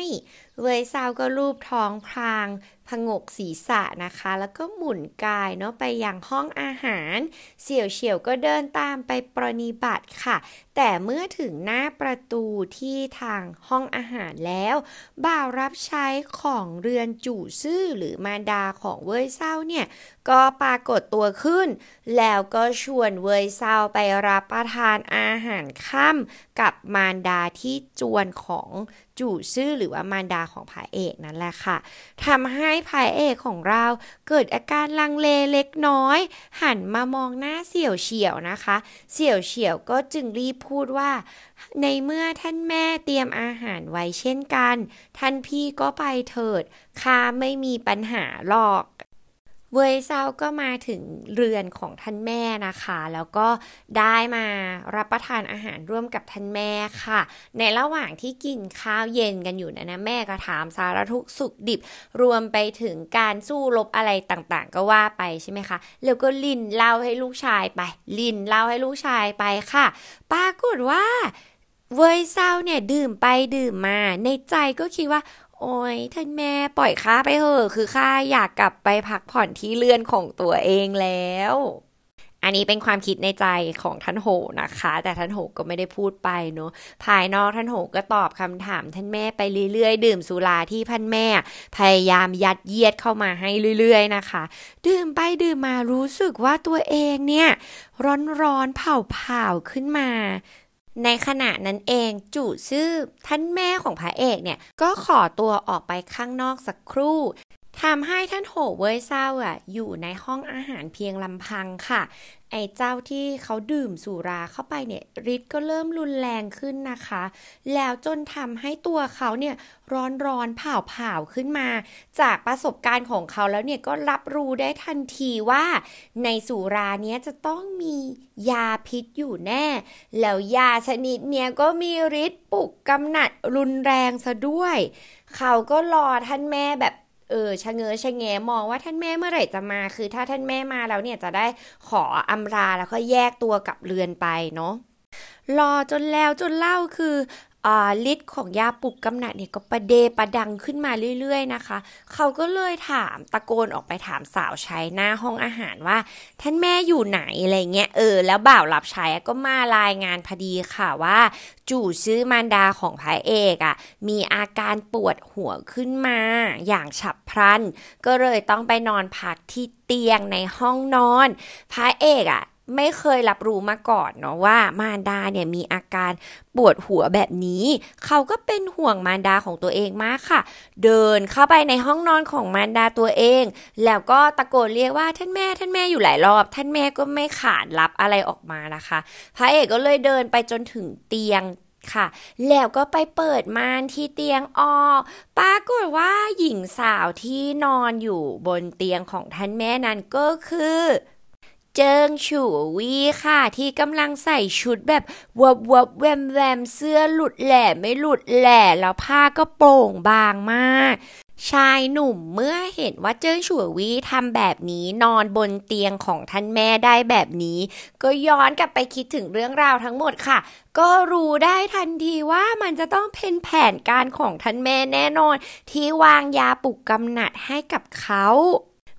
A: เวยซาวก็รูปท้องพรางผงกศีรษะนะคะ แล้วก็หมุนกายเนาะไปยังห้องอาหาร เสี่ยวเฉียวก็เดินตามไปปรนิบัติค่ะ แต่เมื่อถึงหน้าประตูที่ทางห้องอาหารแล้ว บ่าวรับใช้ของเรือนจู่ซื่อ หรือมารดาของเวยเศร้าเนี่ยก็ปรากฏตัวขึ้น แล้วก็ชวนเวยเศร้าไปรับประทานอาหารค่กับมารดาที่จวนของจู่ซื่อหรือว่ามารดาของพระเอกนั่นแหละค่ะทำให้พระเอกของเราเกิดอาการลังเลเล็กน้อย หันมามองหน้าเสี่ยวเฉียวนะคะ เสี่ยวเฉียวก็จึงรีบพูดว่า ในเมื่อท่านแม่เตรียมอาหารไว้เช่นกัน ท่านพี่ก็ไปเถิดข้าไม่มีปัญหาหรอกเวยเซาก็มาถึงเรือนของท่านแม่นะคะ แล้วก็ได้มารับประทานอาหารร่วมกับท่านแม่ค่ะ ในระหว่างที่กินข้าวเย็นกันอยู่นะ นะแม่ก็ถามสารทุกสุขดิบรวมไปถึงการสู้รบอะไรต่างๆก็ว่าไปใช่ไหมคะแล้วก็ลินเล่าให้ลูกชายไปลินเล่าให้ลูกชายไปค่ะปรากฏว่าเวยเซาเนี่ย ดื่มไปดื่มมา ในใจก็คิดว่าโอ้ยท่านแม่ปล่อยข้าไปเถอะ คือข้าอยากกลับไปพักผ่อนที่เรือนของตัวเองแล้ว อันนี้เป็นความคิดในใจของท่านโหนะคะ แต่ท่านโหก็ไม่ได้พูดไปเนาะภายนอกท่านโหก็ตอบคำถาม ท่านแม่ไปเรื่อย ๆ ดื่มสุราที่ท่านแม่ พยายามยัดเยียดเข้ามาให้เรื่อยๆนะคะ ดื่มไปดื่มมารู้สึกว่าตัวเองเนี่ย ร้อนๆเผาๆขึ้นมาในขณะนั้นเองจู่ซื่อท่านแม่ของพระเอกเนี่ย ก็ขอตัวออกไปข้างนอกสักครู่ทำให้ท่านโหเวยเศร้าอ่ะอยู่ในห้องอาหารเพียงลำพังค่ะไอ้เจ้าที่เขาดื่มสุราเข้าไปเนี่ยฤทธิ์ก็เริ่มรุนแรงขึ้นนะคะ แล้วจนทำให้ตัวเขาเนี่ยร้อนร้อนเผาเผาขึ้นมา จากประสบการณ์ของเขาแล้วเนี่ยก็รับรู้ได้ทันทีว่า ในสุราเนี้ยจะต้องมียาพิษอยู่แน่ แล้วยาชนิดเนี้ยก็มีฤทธิ์ปลุกกำหนัดรุนแรงซะด้วย เขาก็รอท่านแม่แบบเออชะเง้อชะแงมองว่าท่านแม่เมื่อไหร่จะมาคือถ้าท่านแม่มาแล้วเนี่ยจะได้ขออาราแล้วก็แยกตัวกับเรือนไปเนาะรอจนแล้วจนเล่าคือฤทธิ์ของยาปลุกกำหนัดเนี่ยก็ประเดประดังขึ้นมาเรื่อยๆนะคะ เขาก็เลยถามตะโกนออกไปถามสาวใช้หน้าห้องอาหารว่า ท่านแม่อยู่ไหนอะไรเงี้ยเออ แล้วบ่าวหลับใช้ก็มารายงานพอดีค่ะว่า จู่ชื่อมารดาของพระเอกอะ่ะมีอาการปวดหัวขึ้นมา อย่างฉับพลันก็เลยต้องไปนอนพักที่เตียงในห้องนอนพระเอกอะ่ะไม่เคยรับรู้มาก่อนเนาะว่ามารดาเนี่ยมีอาการปวดหัวแบบนี้ เขาก็เป็นห่วงมารดาของตัวเองมากค่ะ เดินเข้าไปในห้องนอนของมารดาตัวเอง แล้วก็ตะโกนเรียกว่าท่านแม่ ท่านแม่อยู่หลายรอบ ท่านแม่ก็ไม่ขานรับอะไรออกมานะคะพระเอกก็เลยเดินไปจนถึงเตียงค่ะ แล้วก็ไปเปิดม่านที่เตียงออกปรากฏว่าหญิงสาวที่นอนอยู่บนเตียงของท่านแม่นั้นก็คือเจิงฉูวีค่ะ ที่กำลังใส่ชุดแบบวบวบแวมแวมเสื้อหลุดแหล่ไม่หลุดแหล่แล้วผ้าก็โปร่งบางมาก ชายหนุ่มเมื่อเห็นว่าเจิ้งฉววีทำแบบนี้นอนบนเตียงของท่านแม่ได้แบบนี้ ก็ย้อนกลับไปคิดถึงเรื่องราวทั้งหมดค่ะ ก็รู้ได้ทันทีว่ามันจะต้องเป็นแผนการของท่านแม่แน่นอน ที่วางยาปลุกกำหนัดให้กับเขา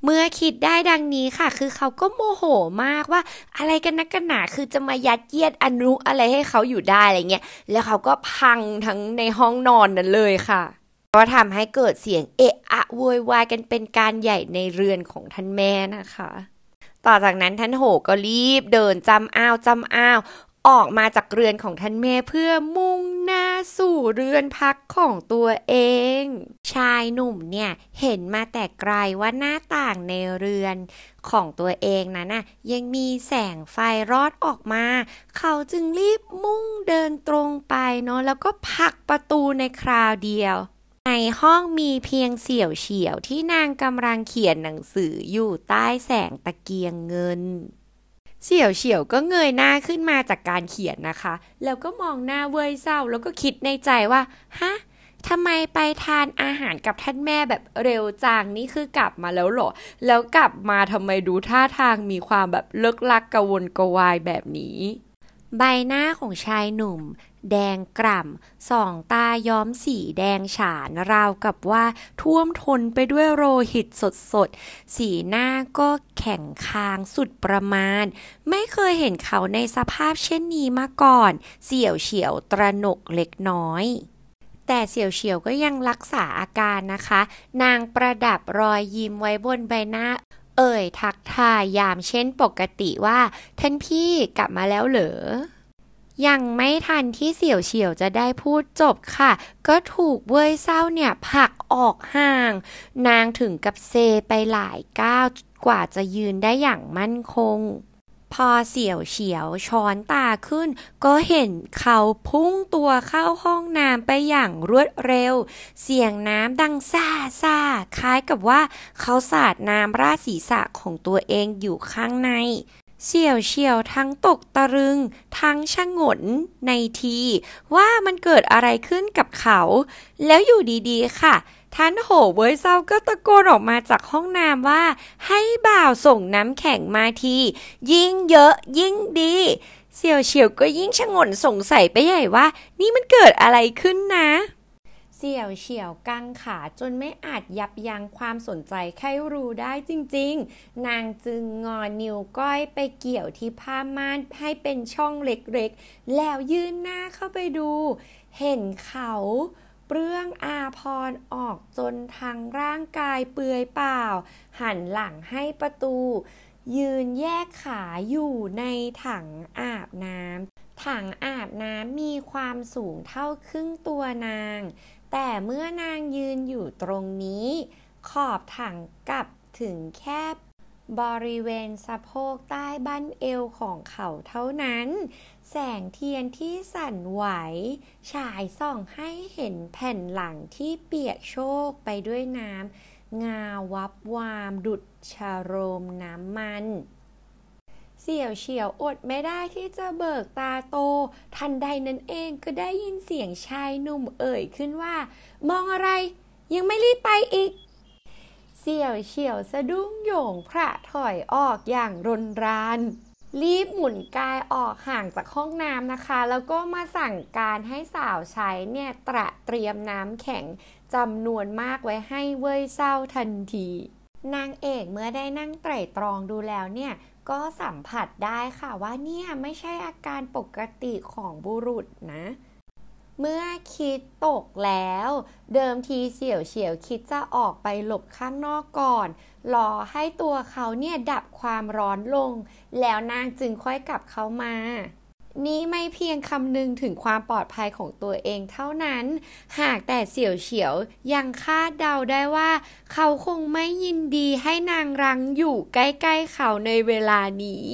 A: เมื่อคิดได้ดังนี้ค่ะ คือเขาก็โมโหมากว่า อะไรกันนักกันหนาคือจะมายัดเยียดอนุอะไรให้เขาอยู่ได้อะไรเงี้ย แล้วเขาก็พังทั้งในห้องนอนนั้นเลยค่ะก็ทำให้เกิดเสียง เอะ อะโวยวายกันเป็นการใหญ่ในเรือนของท่านแม่นะคะ ต่อจากนั้นท่านโหก็รีบเดินจำอ้าวจำอ้าวออกมาจากเรือนของท่านเมเพื่อมุ่งหน้าสู่เรือนพักของตัวเอง ชายหนุ่มเนี่ยเห็นมาแต่ไกลว่าหน้าต่างในเรือนของตัวเองนั้นน่ะยังมีแสงไฟรอดออกมา เขาจึงรีบมุ่งเดินตรงไปเนาะแล้วก็ผักประตูในคราวเดียว ในห้องมีเพียงเสี่ยวเฉียวที่นางกำลังเขียนหนังสืออยู่ใต้แสงตะเกียงเงินเฉียวเฉียวก็เงยหน้าขึ้นมาจากการเขียนนะคะ แล้วก็มองหน้าเว่ยเศร้าแล้วก็คิดในใจว่า ฮะ ทำไมไปทานอาหารกับท่านแม่แบบเร็วจังนี่คือกลับมาแล้วหรอ แล้วกลับมาทำไมดูท่าทางมีความแบบเลิกลักกวนกวายแบบนี้ ใบหน้าของชายหนุ่มแดงกล่ำ สองตาย้อมสีแดงฉาน ราวกับว่าท่วมทนไปด้วยโรหิตสดสดสีหน้าก็แข็งคางสุดประมาณ ไม่เคยเห็นเขาในสภาพเช่นนี้มาก่อน เสี่ยวเฉียวตระหนกเล็กน้อย แต่เสี่ยวเฉียวก็ยังรักษาอาการนะคะ นางประดับรอยยิ้มไว้บนใบหน้า เอ่ยทักทายยามเช่นปกติว่า ท่านพี่กลับมาแล้วเหรอยังไม่ทันที่เสี่ยวเฉียวจะได้พูดจบค่ะ ก็ถูกเว่ยเศร้าเนี่ยผักออกห่าง นางถึงกับเซไปหลายก้าวกว่าจะยืนได้อย่างมั่นคง พอเสี่ยวเฉียวช้อนตาขึ้น ก็เห็นเขาพุ่งตัวเข้าห้องน้ำไปอย่างรวดเร็ว เสียงน้ำดังซ่าซ่าคล้ายกับว่าเขาสาดน้ำราดศีรษะของตัวเองอยู่ข้างในเสี่ยวเฉียวทั้งตกตะลึง ทั้งชะงน ในที ว่ามันเกิดอะไรขึ้นกับเขา แล้วอยู่ดีๆค่ะท่านโหเว้ยเซาก็ตะโกนออกมาจากห้องน้ำว่า ให้บ่าวส่งน้ำแข็งมาที ยิ่งเยอะยิ่งดี เสี่ยวเฉียวก็ยิ่งชะงนสงสัยไปใหญ่ว่า นี่มันเกิดอะไรขึ้นนะเสี่ยวเฉียวกังขาจนไม่อาจยับยั้งความสนใจใครรู้ได้จริงๆ นางจึงงอนิ้วก้อยไปเกี่ยวที่ผ้าม่านให้เป็นช่องเล็กๆแล้วยื่นหน้าเข้าไปดู เห็นเขาเปลื้องอาพรออกจนทางร่างกายเปลือยเปล่า หันหลังให้ประตู ยืนแยกขาอยู่ในถังอาบน้ำถังอาบน้ำมีความสูงเท่าครึ่งตัวนางแต่เมื่อนางยืนอยู่ตรงนี้ ขอบถังกลับถึงแค่บริเวณสะโพกใต้บั้นเอวของเขาเท่านั้น แสงเทียนที่สั่นไหว ฉายส่องให้เห็นแผ่นหลังที่เปียกโชกไปด้วยน้ำงาวับวามดุดชโรมน้ำมันเสี่ยวเฉียวอดไม่ได้ที่จะเบิกตาโต ทันใดนั้นเองก็ได้ยินเสียงชายหนุ่มเอ่ยขึ้นว่า มองอะไรยังไม่รีบไปอีกเสี่ยวเฉียวสะดุ้งโยงพระถอยออกอย่าง รน รานรีบหมุนกายออกห่างจากห้องน้ำนะคะ แล้วก็มาสั่งการให้สาวใช้เนี่ยตระเตรียมน้ำแข็งจำนวนมากไว้ให้เว่ยเศร้าทันที นางเอกเมื่อได้นั่งไตร่ตรองดูแล้วเนี่ยก็สัมผัสได้ค่ะว่าเนี่ยไม่ใช่อาการปกติของบุรุษนะ เมื่อคิดตกแล้ว เดิมทีเสี่ยวเฉียวคิดจะออกไปหลบข้างนอกก่อนรอให้ตัวเขาเนี่ยดับความร้อนลงแล้วนางจึงค่อยกลับเข้ามานี่ไม่เพียงคำนึงถึงความปลอดภัยของตัวเองเท่านั้น หากแต่เสี่ยวเฉียวยังคาดเดาได้ว่า เขาคงไม่ยินดีให้นางรังอยู่ใกล้ๆเขาในเวลานี้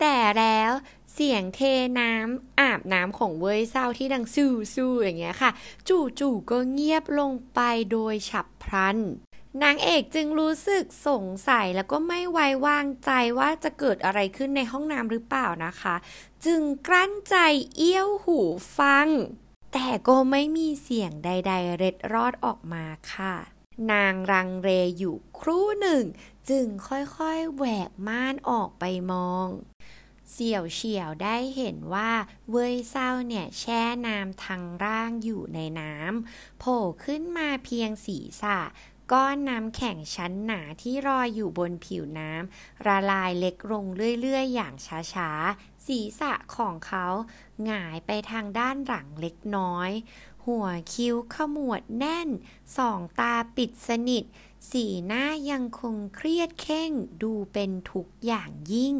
A: แต่แล้วเสียงเทน้ำอาบน้ำของเว้ยเศร้าที่ดังซู่ซู่อย่างเงี้ยค่ะ จู่ๆก็เงียบลงไปโดยฉับพลันนางเอกจึงรู้สึกสงสัยแล้วก็ไม่ไว้วางใจว่าจะเกิดอะไรขึ้นในห้องน้ำหรือเปล่านะคะ จึงกลั้นใจเอี้ยวหูฟัง แต่ก็ไม่มีเสียงใดๆเร็ดรอดออกมาค่ะ นางรังเรอยู่ครู่หนึ่งจึงค่อยๆแหวกม่านออกไปมอง เสี่ยวเฉียวได้เห็นว่าเว่ยเศร้าเนี่ยแช่น้ำทางร่างอยู่ในน้ำโผล่ขึ้นมาเพียงศีรษะก้อนน้ำแข็งชั้นหนาที่ลอยอยู่บนผิวน้ำละลายเล็กลงเรื่อย ๆ อย่างช้าๆศีรษะของเขาหงายไปทางด้านหลังเล็กน้อย หัวคิ้วขมวดแน่น สองตาปิดสนิท สีหน้ายังคงเครียดเข่งดูเป็นทุกอย่างยิ่ง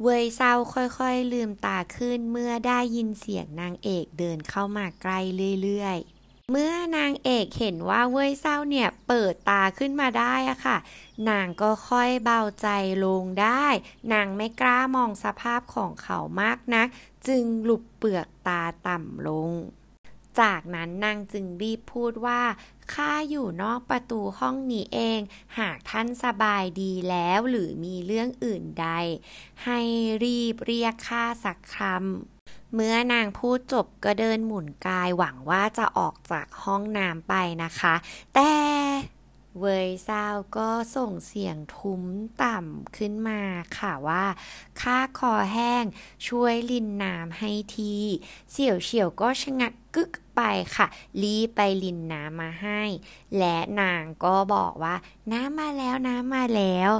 A: เวยเศร้าค่อยๆลืมตาขึ้นเมื่อได้ยินเสียงนางเอกเดินเข้ามาใกล้เรื่อยๆเมื่อนางเอกเห็นว่าเว้ยเศร้าเนี่ยเปิดตาขึ้นมาได้อะค่ะ นางก็ค่อยเบาใจลงได้ นางไม่กล้ามองสภาพของเขามากนะัก จึงหลุบเปลือกตาต่ำลง จากนั้นนางจึงรีบพูดว่าข้าอยู่นอกประตูห้องนี้เอง หากท่านสบายดีแล้วหรือมีเรื่องอื่นใด ให้รีบเรียกข้าสักคำเมื่อนางพูดจบก็เดินหมุนกายหวังว่าจะออกจากห้องน้ำไปนะคะ แต่เวยซาวก็ส่งเสียงทุ้มต่ำขึ้นมาค่ะว่าข้าคอแห้งช่วยลินน้ำให้ที เสี่ยวเฉียวก็ชะงักกึกไปค่ะรีไปลินน้ำมาให้ และนางก็บอกว่าน้ำมาแล้วน้ำมาแล้ว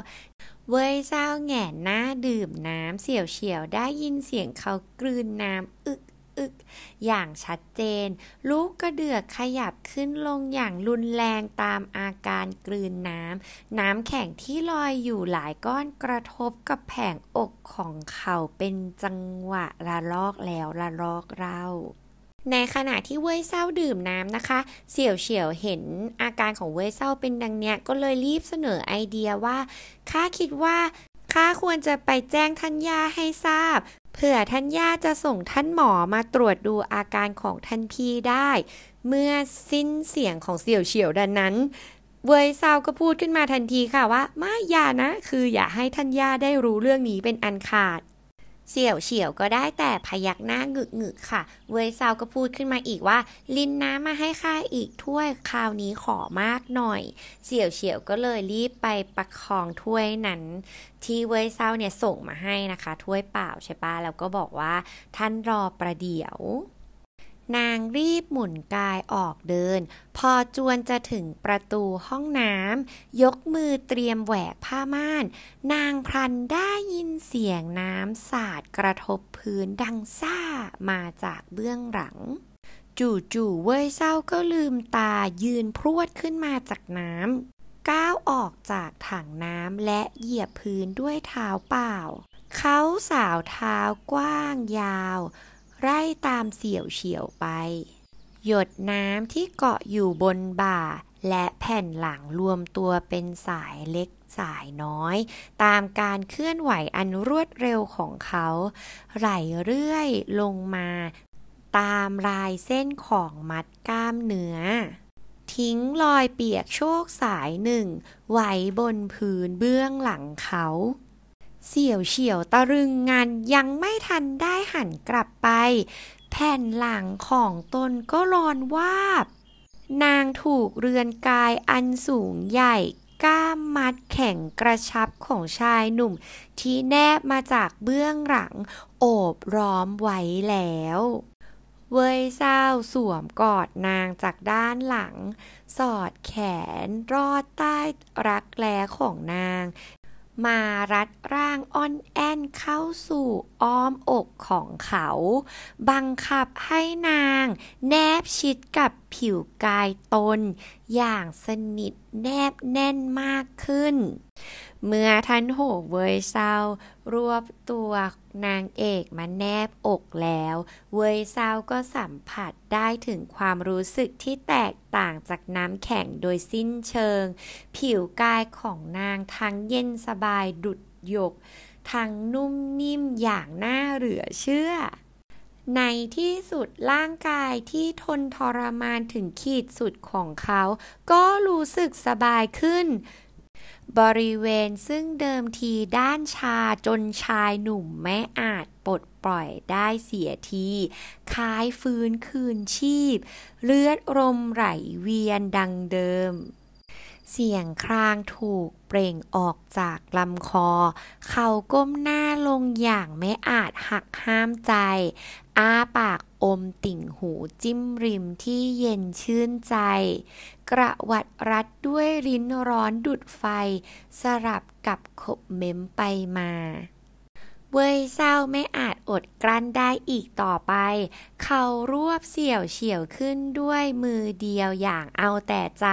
A: เว้ยเจ้าแง่หน้าดื่มน้ำเสียวเฉียวได้ยินเสียงเขากลืนน้ำอึกอึกอย่างชัดเจนลูกกระเดือกขยับขึ้นลงอย่างรุนแรงตามอาการกลืนน้ำน้ำแข็งที่ลอยอยู่หลายก้อนกระทบกับแผงอกของเขาเป็นจังหวะระลอกแล้วระลอกเราในขณะที่เว่ยเศร้าดื่มน้ำนะคะ เสี่ยวเฉียวเห็น อาการของเว่ยเศร้าเป็นดังเนี้ยก็เลยรีบเสนอไอเดียว่าข้าคิดว่าข้าควรจะไปแจ้งท่านย่าให้ทราบ เผื่อท่านย่าจะส่งท่านหมอมาตรวจดูอาการของท่านพี่ได้ เมื่อสิ้นเสียงของเสี่ยวเฉียวดังนั้น เวยซาวก็พูดขึ้นมาทันทีค่ะว่า ไม่ย่านะคืออย่าให้ท่านย่าได้รู้เรื่องนี้เป็นอันขาดเสี่ยวเฉียวก็ได้แต่พยักหน้างึกงึกค่ะ เวยซาวก็พูดขึ้นมาอีกว่า ลินน้ำมาให้ข้าอีกถ้วยคราวนี้ขอมากหน่อย เสี่ยวเฉียวก็เลยรีบไปประคองถ้วยนั้น ที่เวยซาวเนี่ยส่งมาให้นะคะถ้วยเปล่าใช่ปะแล้วก็บอกว่า ท่านรอประเดี๋ยวนางรีบหมุนกายออกเดิน พอจวนจะถึงประตูห้องน้ำยกมือเตรียมแหวกผ้าม่าน นางพลันได้ยินเสียงน้ำสาดกระทบพื้นดังซ่ามาจากเบื้องหลัง จู่ๆเว่ยเศร้าก็ลืมตายืนพรวดขึ้นมาจากน้ำก้าวออกจากถังน้ำและเหยียบพื้นด้วยเท้าเปล่าเขาสาวเท้ากว้างยาวไล่ตามเสี่ยวเฉียวไป หยดน้ำที่เกาะอยู่บนบ่า และแผ่นหลังรวมตัวเป็นสายเล็กสายน้อย ตามการเคลื่อนไหวอันรวดเร็วของเขา ไหลเรื่อยลงมา ตามลายเส้นของมัดกล้ามเนื้อ ทิ้งรอยเปียกโชกสายหนึ่งไว้บนพื้นเบื้องหลังเขาเสี่ยวเฉียวตะรึงงานยังไม่ทันได้หันกลับไป แผ่นหลังของตนก็รอนวาบ นางถูกเรือนกายอันสูงใหญ่ ก้ามมัดแข็งกระชับของชายหนุ่ม ที่แนบมาจากเบื้องหลัง โอบร้อมไว้แล้ว เวยเศร้าสวมกอดนางจากด้านหลัง สอดแขนรอดใต้รักแร้ของนางมารัดร่างอ่อนแอนเข้าสู่อ้อมอกของเขา บังคับให้นางแนบชิดกับผิวกายตนอย่างสนิทแนบแน่นมากขึ้นเมื่อท่านโหเวยเศร้ารวบตัวนางเอกมาแนบอกแล้ว เวยเศร้าก็สัมผัสได้ถึงความรู้สึกที่แตกต่างจากน้ำแข็งโดยสิ้นเชิง ผิวกายของนางทั้งเย็นสบายดุดหยก ทั้งนุ่มนิ่มอย่างน่าเหลือเชื่อ ในที่สุดร่างกายที่ทนทรมานถึงขีดสุดของเขา ก็รู้สึกสบายขึ้นบริเวณซึ่งเดิมทีด้านชา จนชายหนุ่มไม่อาจปลดปล่อยได้เสียที คล้ายฟื้นคืนชีพ เลือดลมไหลเวียนดังเดิม เสียงครางถูกเปล่งออกจากลำคอ เขาก้มหน้าลงอย่างไม่อาจหักห้ามใจ อ้าปากอมติ่งหูจิ้มริมที่เย็นชื่นใจกระวัดรัดด้วยลิ้นร้อนดุดไฟสลับกับขบเม้มไปมา เว่ยเศร้าไม่อาจอดกลั้นได้อีกต่อไป เขารวบเสี่ยวเฉียวขึ้นด้วยมือเดียวอย่างเอาแต่ใจ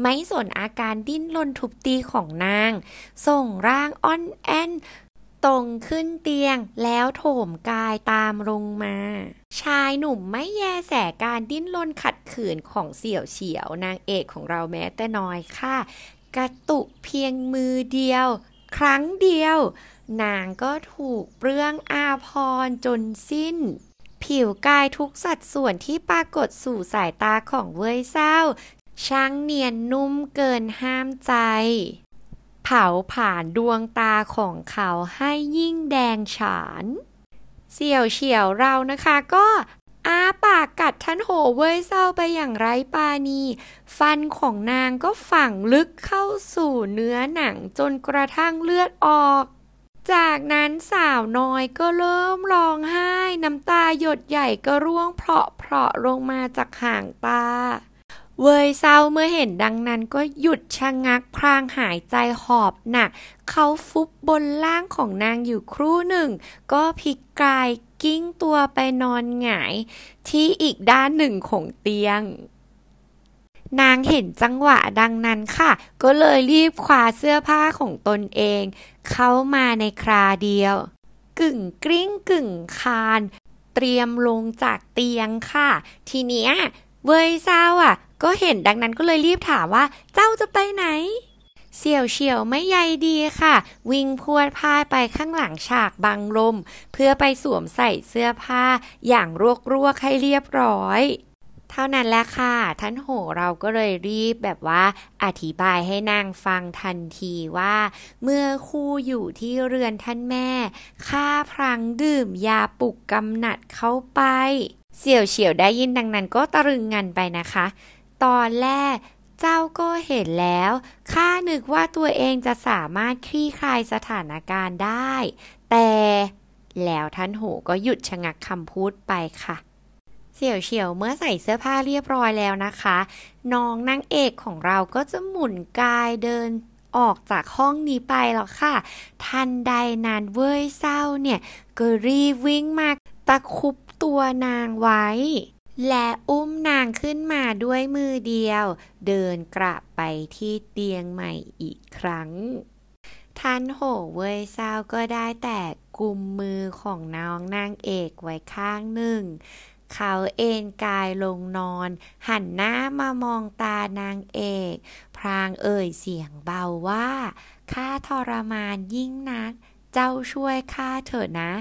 A: ไม่สนอาการดิ้นรนทุบตีของนาง ส่งร่างอ้อนแอนตรงขึ้นเตียงแล้วโถมกายตามลงมา ชายหนุ่มไม่แยแสการดิ้นรนขัดขืนของเสี่ยวเฉียว นางเอกของเราแม้แต่น้อยค่ะ กระตุกเพียงมือเดียว ครั้งเดียว นางก็ถูกเลื่องอาพรจนสิ้น ผิวกายทุกสัดส่วนที่ปรากฏสู่สายตาของเว้ยเศร้าช่างเนียนนุ่มเกินห้ามใจเผาผ่านดวงตาของเขาให้ยิ่งแดงฉาน เสี่ยวเฉียวเรานะคะก็อาปากกัดท่านโหเว้ยเศร้าไปอย่างไร้ปานีฟันของนางก็ฝังลึกเข้าสู่เนื้อหนังจนกระทั่งเลือดออก จากนั้นสาวน้อยก็เริ่มร้องไห้ น้ำตาหยดใหญ่ก็ร่วงเพาะเพาะลงมาจากห่างตาเวยเศร้าเมื่อเห็นดังนั้นก็หยุดชะงักพรางหายใจหอบหนักเขาฟุบบนล่างของนางอยู่ครู่หนึ่ง ก็พลิกกายกิ้งตัวไปนอนหงาย ที่อีกด้านหนึ่งของเตียง นางเห็นจังหวะดังนั้นค่ะ ก็เลยรีบคว้าเสื้อผ้าของตนเอง เข้ามาในคราเดียว กึ่งกริ้งกึ่งคาน เตรียมลงจากเตียงค่ะ ทีเนี้ยเวยเศร้าอ่ะก็เห็นดังนั้นก็เลยรีบถามว่า เจ้าจะไปไหน เสี่ยวเฉียวไม่ใยดีค่ะ วิ่งพวดพายไปข้างหลังฉากบังลม เพื่อไปสวมใส่เสื้อผ้า อย่างรวกกให้เรียบร้อย เท่านั้นแหละค่ะท่านโหเราก็เลยรีบแบบว่า อธิบายให้นางฟังทันทีว่า เมื่อคู่อยู่ที่เรือนท่านแม่ข้าพลังดื่มยาปลุกกำหนัดเข้าไป เสี่ยวเฉียวได้ยินดังนั้นก็ตะรึงงันไปนะคะตอนแรกเจ้าก็เห็นแล้ว ข้านึกว่าตัวเองจะสามารถคลี่คลายสถานการณ์ได้ แต่แล้วท่านโหก็หยุดชะงักคำพูดไปค่ะ เสี่ยวเฉียวเมื่อใส่เสื้อผ้าเรียบร้อยแล้วนะคะ น้องนางเอกของเราก็จะหมุนกายเดินออกจากห้องนี้ไปหรอกค่ะ ทันใดนานเว้ยเศร้าเนี่ย ก็รีวิ่งมาตะคุบตัวนางไว้และอุ้มนางขึ้นมาด้วยมือเดียว เดินกลับไปที่เตียงใหม่อีกครั้ง ท่านโหเว่ยเศร้าก็ได้แต่กุมมือของน้องนางเอกไว้ข้างหนึ่ง เขาเอนกายลงนอน หันหน้ามามองตานางเอก พรางเอ่ยเสียงเบาว่า ข้าทรมานยิ่งนัก เจ้าช่วยข้าเถอะนะ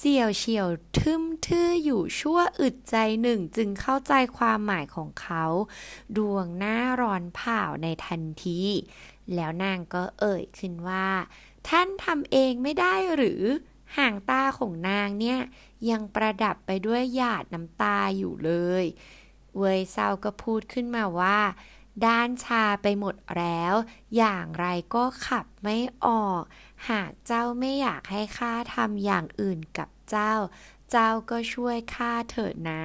A: เสี่ยวเฉียวทึมทื่ออยู่ชั่วอึดใจหนึ่งจึงเข้าใจความหมายของเขา ดวงหน้าร้อนเผาในทันที แล้วนางก็เอ่ยขึ้นว่า ท่านทำเองไม่ได้หรือ ห่างตาของนางเนี่ยยังประดับไปด้วยหยาดน้ำตาอยู่เลย เวยเซาก็พูดขึ้นมาว่า ด้านชาไปหมดแล้ว อย่างไรก็ขับไม่ออกหากเจ้าไม่อยากให้ข้าทำอย่างอื่นกับเจ้า เจ้าก็ช่วยข้าเถิดนะ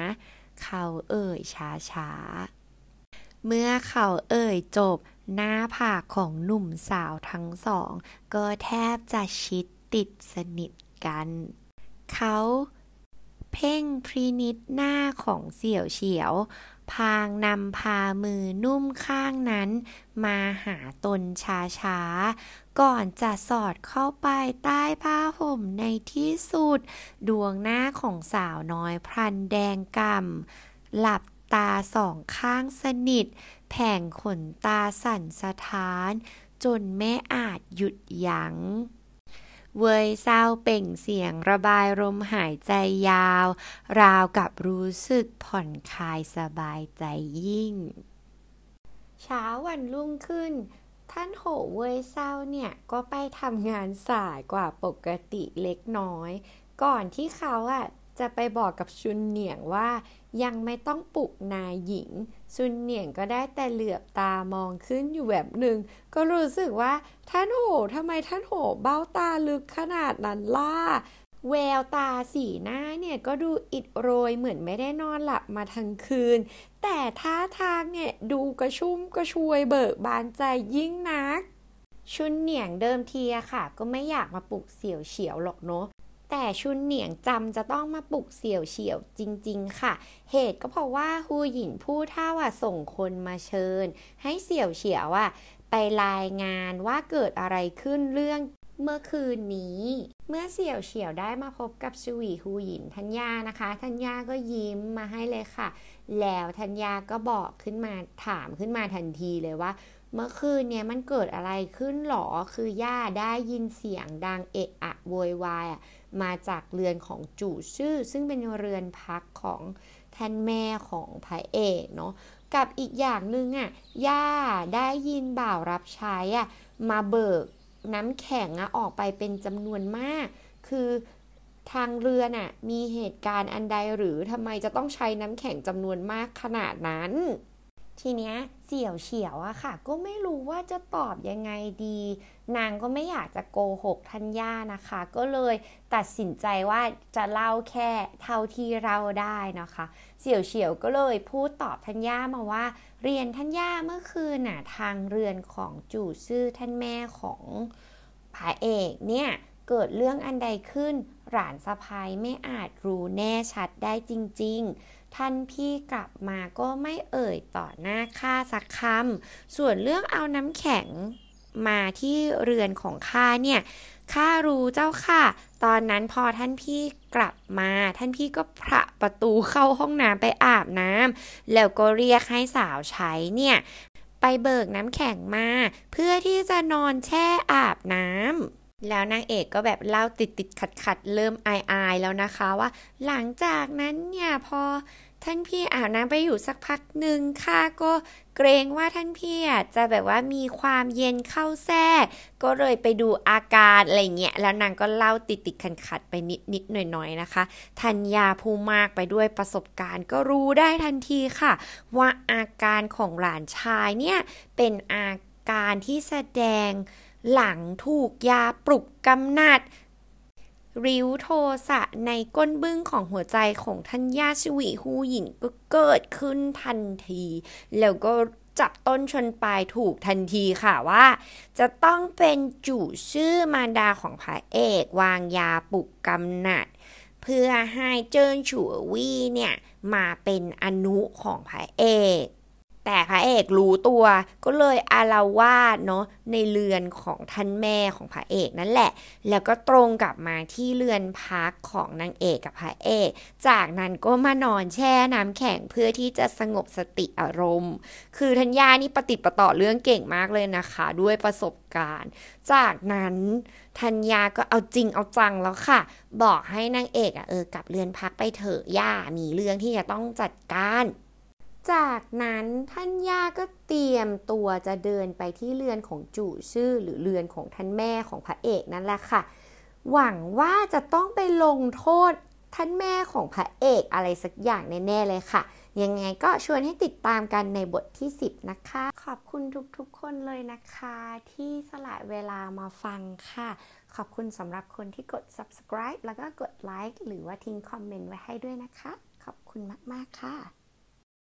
A: เขาเอ่ยช้าช้า เมื่อเขาเอ่ยจบ หน้าผากของหนุ่มสาวทั้งสอง ก็แทบจะชิดติดสนิทกัน เขาเพ่งพรินิดหน้าของเสี่ยวเฉียวพางนำพามือนุ่มข้างนั้น มาหาตนช้าช้าก่อนจะสอดเข้าไปใต้ผ้าห่มในที่สุด ดวงหน้าของสาวน้อยพรันแดงกำ่ำหลับตาสองข้างสนิท แผงขนตาสั่นสะท้าน จนแม่อาจหยุดยัง้งเวยเศร้าเป่งเสียงระบายลมหายใจยาว ราวกับรู้สึกผ่อนคลายสบายใจยิ่ง เช้าวันรุ่งขึ้น ท่านโหเวยเศร้าเนี่ยก็ไปทำงานสายกว่าปกติเล็กน้อย ก่อนที่เขาอะจะไปบอกกับชุนเหนียงว่ายังไม่ต้องปลุกนายหญิง ชุนเหนียงก็ได้แต่เหลือบตามองขึ้นอยู่แบบหนึ่งก็รู้สึกว่า ท่านโหทำไมท่านโห เบ้าตาลึกขนาดนั้นล่ะแววตาสีหน้าเนี่ยก็ดูอิดโรยเหมือนไม่ได้นอนหลับมาทั้งคืน แต่ท่าทางเนี่ยดูกระชุ่มกระชวยเบิกบานใจยิ่งนัก ชุนเหนียงเดิมทีอะค่ะ ก็ไม่อยากมาปลุกเสี่ยวเฉียวหรอกเนาะแต่ชุนเหนียงจำจะต้องมาปลุกเสี่ยวเฉียวจริง ๆ ค่ะ เหตุก็เพราะว่าฮูหยินผู้เท่าอ่ะส่งคนมาเชิญ ให้เสี่ยวเฉียวอ่ะไปรายงานว่าเกิดอะไรขึ้นเรื่องเมื่อคืนนี้ เมื่อเสี่ยวเฉียวได้มาพบกับชวีฮูหยินทัญญานะคะทัญญาก็ยิ้มมาให้เลยค่ะ แล้วทัญญาก็บอกขึ้นมาถามขึ้นมาทันทีเลยว่า เมื่อคืนเนี่ยมันเกิดอะไรขึ้นหรอ คือย่าได้ยินเสียงดังเอะอะโวยวายอ่ะมาจากเรือนของจู่ชื่อ ซึ่งเป็นเรือนพักของแทนแม่ของพระเอกเนาะกับอีกอย่างหนึ่งอะ่ะย่าได้ยินบ่าวรับใช้อะ่ะมาเบิกน้ำแข็งอะ่ะออกไปเป็นจำนวนมาก คือทางเรือน่ะมีเหตุการณ์อันใดหรือทำไมจะต้องใช้น้ำแข็งจำนวนมากขนาดนั้นทีเนี้ยเสี่ยวเฉียวอะค่ะก็ไม่รู้ว่าจะตอบยังไงดี นางก็ไม่อยากจะโกหกทัญญานะคะ ก็เลยตัดสินใจว่าจะเล่าแค่เท่าที่เราได้นะคะ เสี่ยวเฉียวก็เลยพูดตอบทัญญามาว่า เรียนทัญญาเมื่อคืนน่ะทางเรือนของจู่ซื่อท่านแม่ของพระเอกเนี่ยเกิดเรื่องอันใดขึ้นหลานสะพายไม่อาจรู้แน่ชัดได้จริงๆท่านพี่กลับมาก็ไม่เอ่ยต่อหน้าข้าสักคำ ส่วนเรื่องเอาน้ำแข็งมาที่เรือนของข้า เนี่ย ข้ารู้เจ้าค่ะ ตอนนั้นพอท่านพี่กลับมา ท่านพี่ก็ผระประตูเข้าห้องน้ำไปอาบน้ำแล้วก็เรียกให้สาวใช้ เนี่ยไปเบิกน้ำแข็งมา เพื่อที่จะนอนแช่อาบน้ำแล้วนางเอกก็แบบเล่าติดติดขัดขัดเริ่มอายอายแล้วนะคะว่าหลังจากนั้นเนี่ยพอท่านพี่อาบน้ำไปอยู่สักพักหนึ่งค่ะก็เกรงว่าท่านพี่จะแบบว่ามีความเย็นเข้าแทรกก็เลยไปดูอาการอะไรเงี้ย แล้วนางก็เล่าติดติดขันขัดไปนิดนิดหน่อยหน่อยนะคะ ทัญญาผู้มากไปด้วยประสบการณ์ ก็รู้ได้ทันทีค่ะ ว่าอาการของหลานชายเนี่ยเป็นอาการที่แสดงหลังถูกยาปลุกกำนัด ริ้วโทสะในก้นบึ้งของหัวใจของท่านย่าชวีฮูหยินก็เกิดขึ้นทันที แล้วก็จับต้นชนปลายถูกทันทีค่ะว่า จะต้องเป็นจูชื่อมารดาของพระเอกวางยาปลุกกำนัด เพื่อให้เจิ้นฉัวีเนี่ยมาเป็นอนุของพระเอกแต่พระเอกรู้ตัวก็เลยอาราวาสเนาะในเรือนของท่านแม่ของพระเอกนั่นแหละ แล้วก็ตรงกลับมาที่เรือนพักของนางเอกกับพระเอกจากนั้นก็มานอนแช่น้ำแข็ง เพื่อที่จะสงบสติอารมณ์ คือธัญญานี่ปฏิปต่อเรื่องเก่งมากเลยนะคะ ด้วยประสบการณ์ จากนั้นธัญญาก็เอาจริงเอาจังแล้วค่ะ บอกให้นางเอกอะเออกลับเรือนพักไปเถอะย่ามีเรื่องที่จะต้องจัดการจากนั้นท่านย่าก็เตรียมตัวจะเดินไปที่เรือนของจูชื่อหรือเรือนของท่านแม่ของพระเอกนั่นแหละค่ะ หวังว่าจะต้องไปลงโทษท่านแม่ของพระเอก อะไรสักอย่างแน่ๆเลยค่ะ ยังไงก็ชวนให้ติดตามกันในบทที่ 10 นะคะ ขอบคุณทุกๆคนเลยนะคะ ที่สละเวลามาฟังค่ะ ขอบคุณสำหรับคนที่กด subscribe แล้วก็กดไลค์หรือว่าทิ้งคอมเมนต์ไว้ให้ด้วยนะคะ ขอบคุณมากๆค่ะ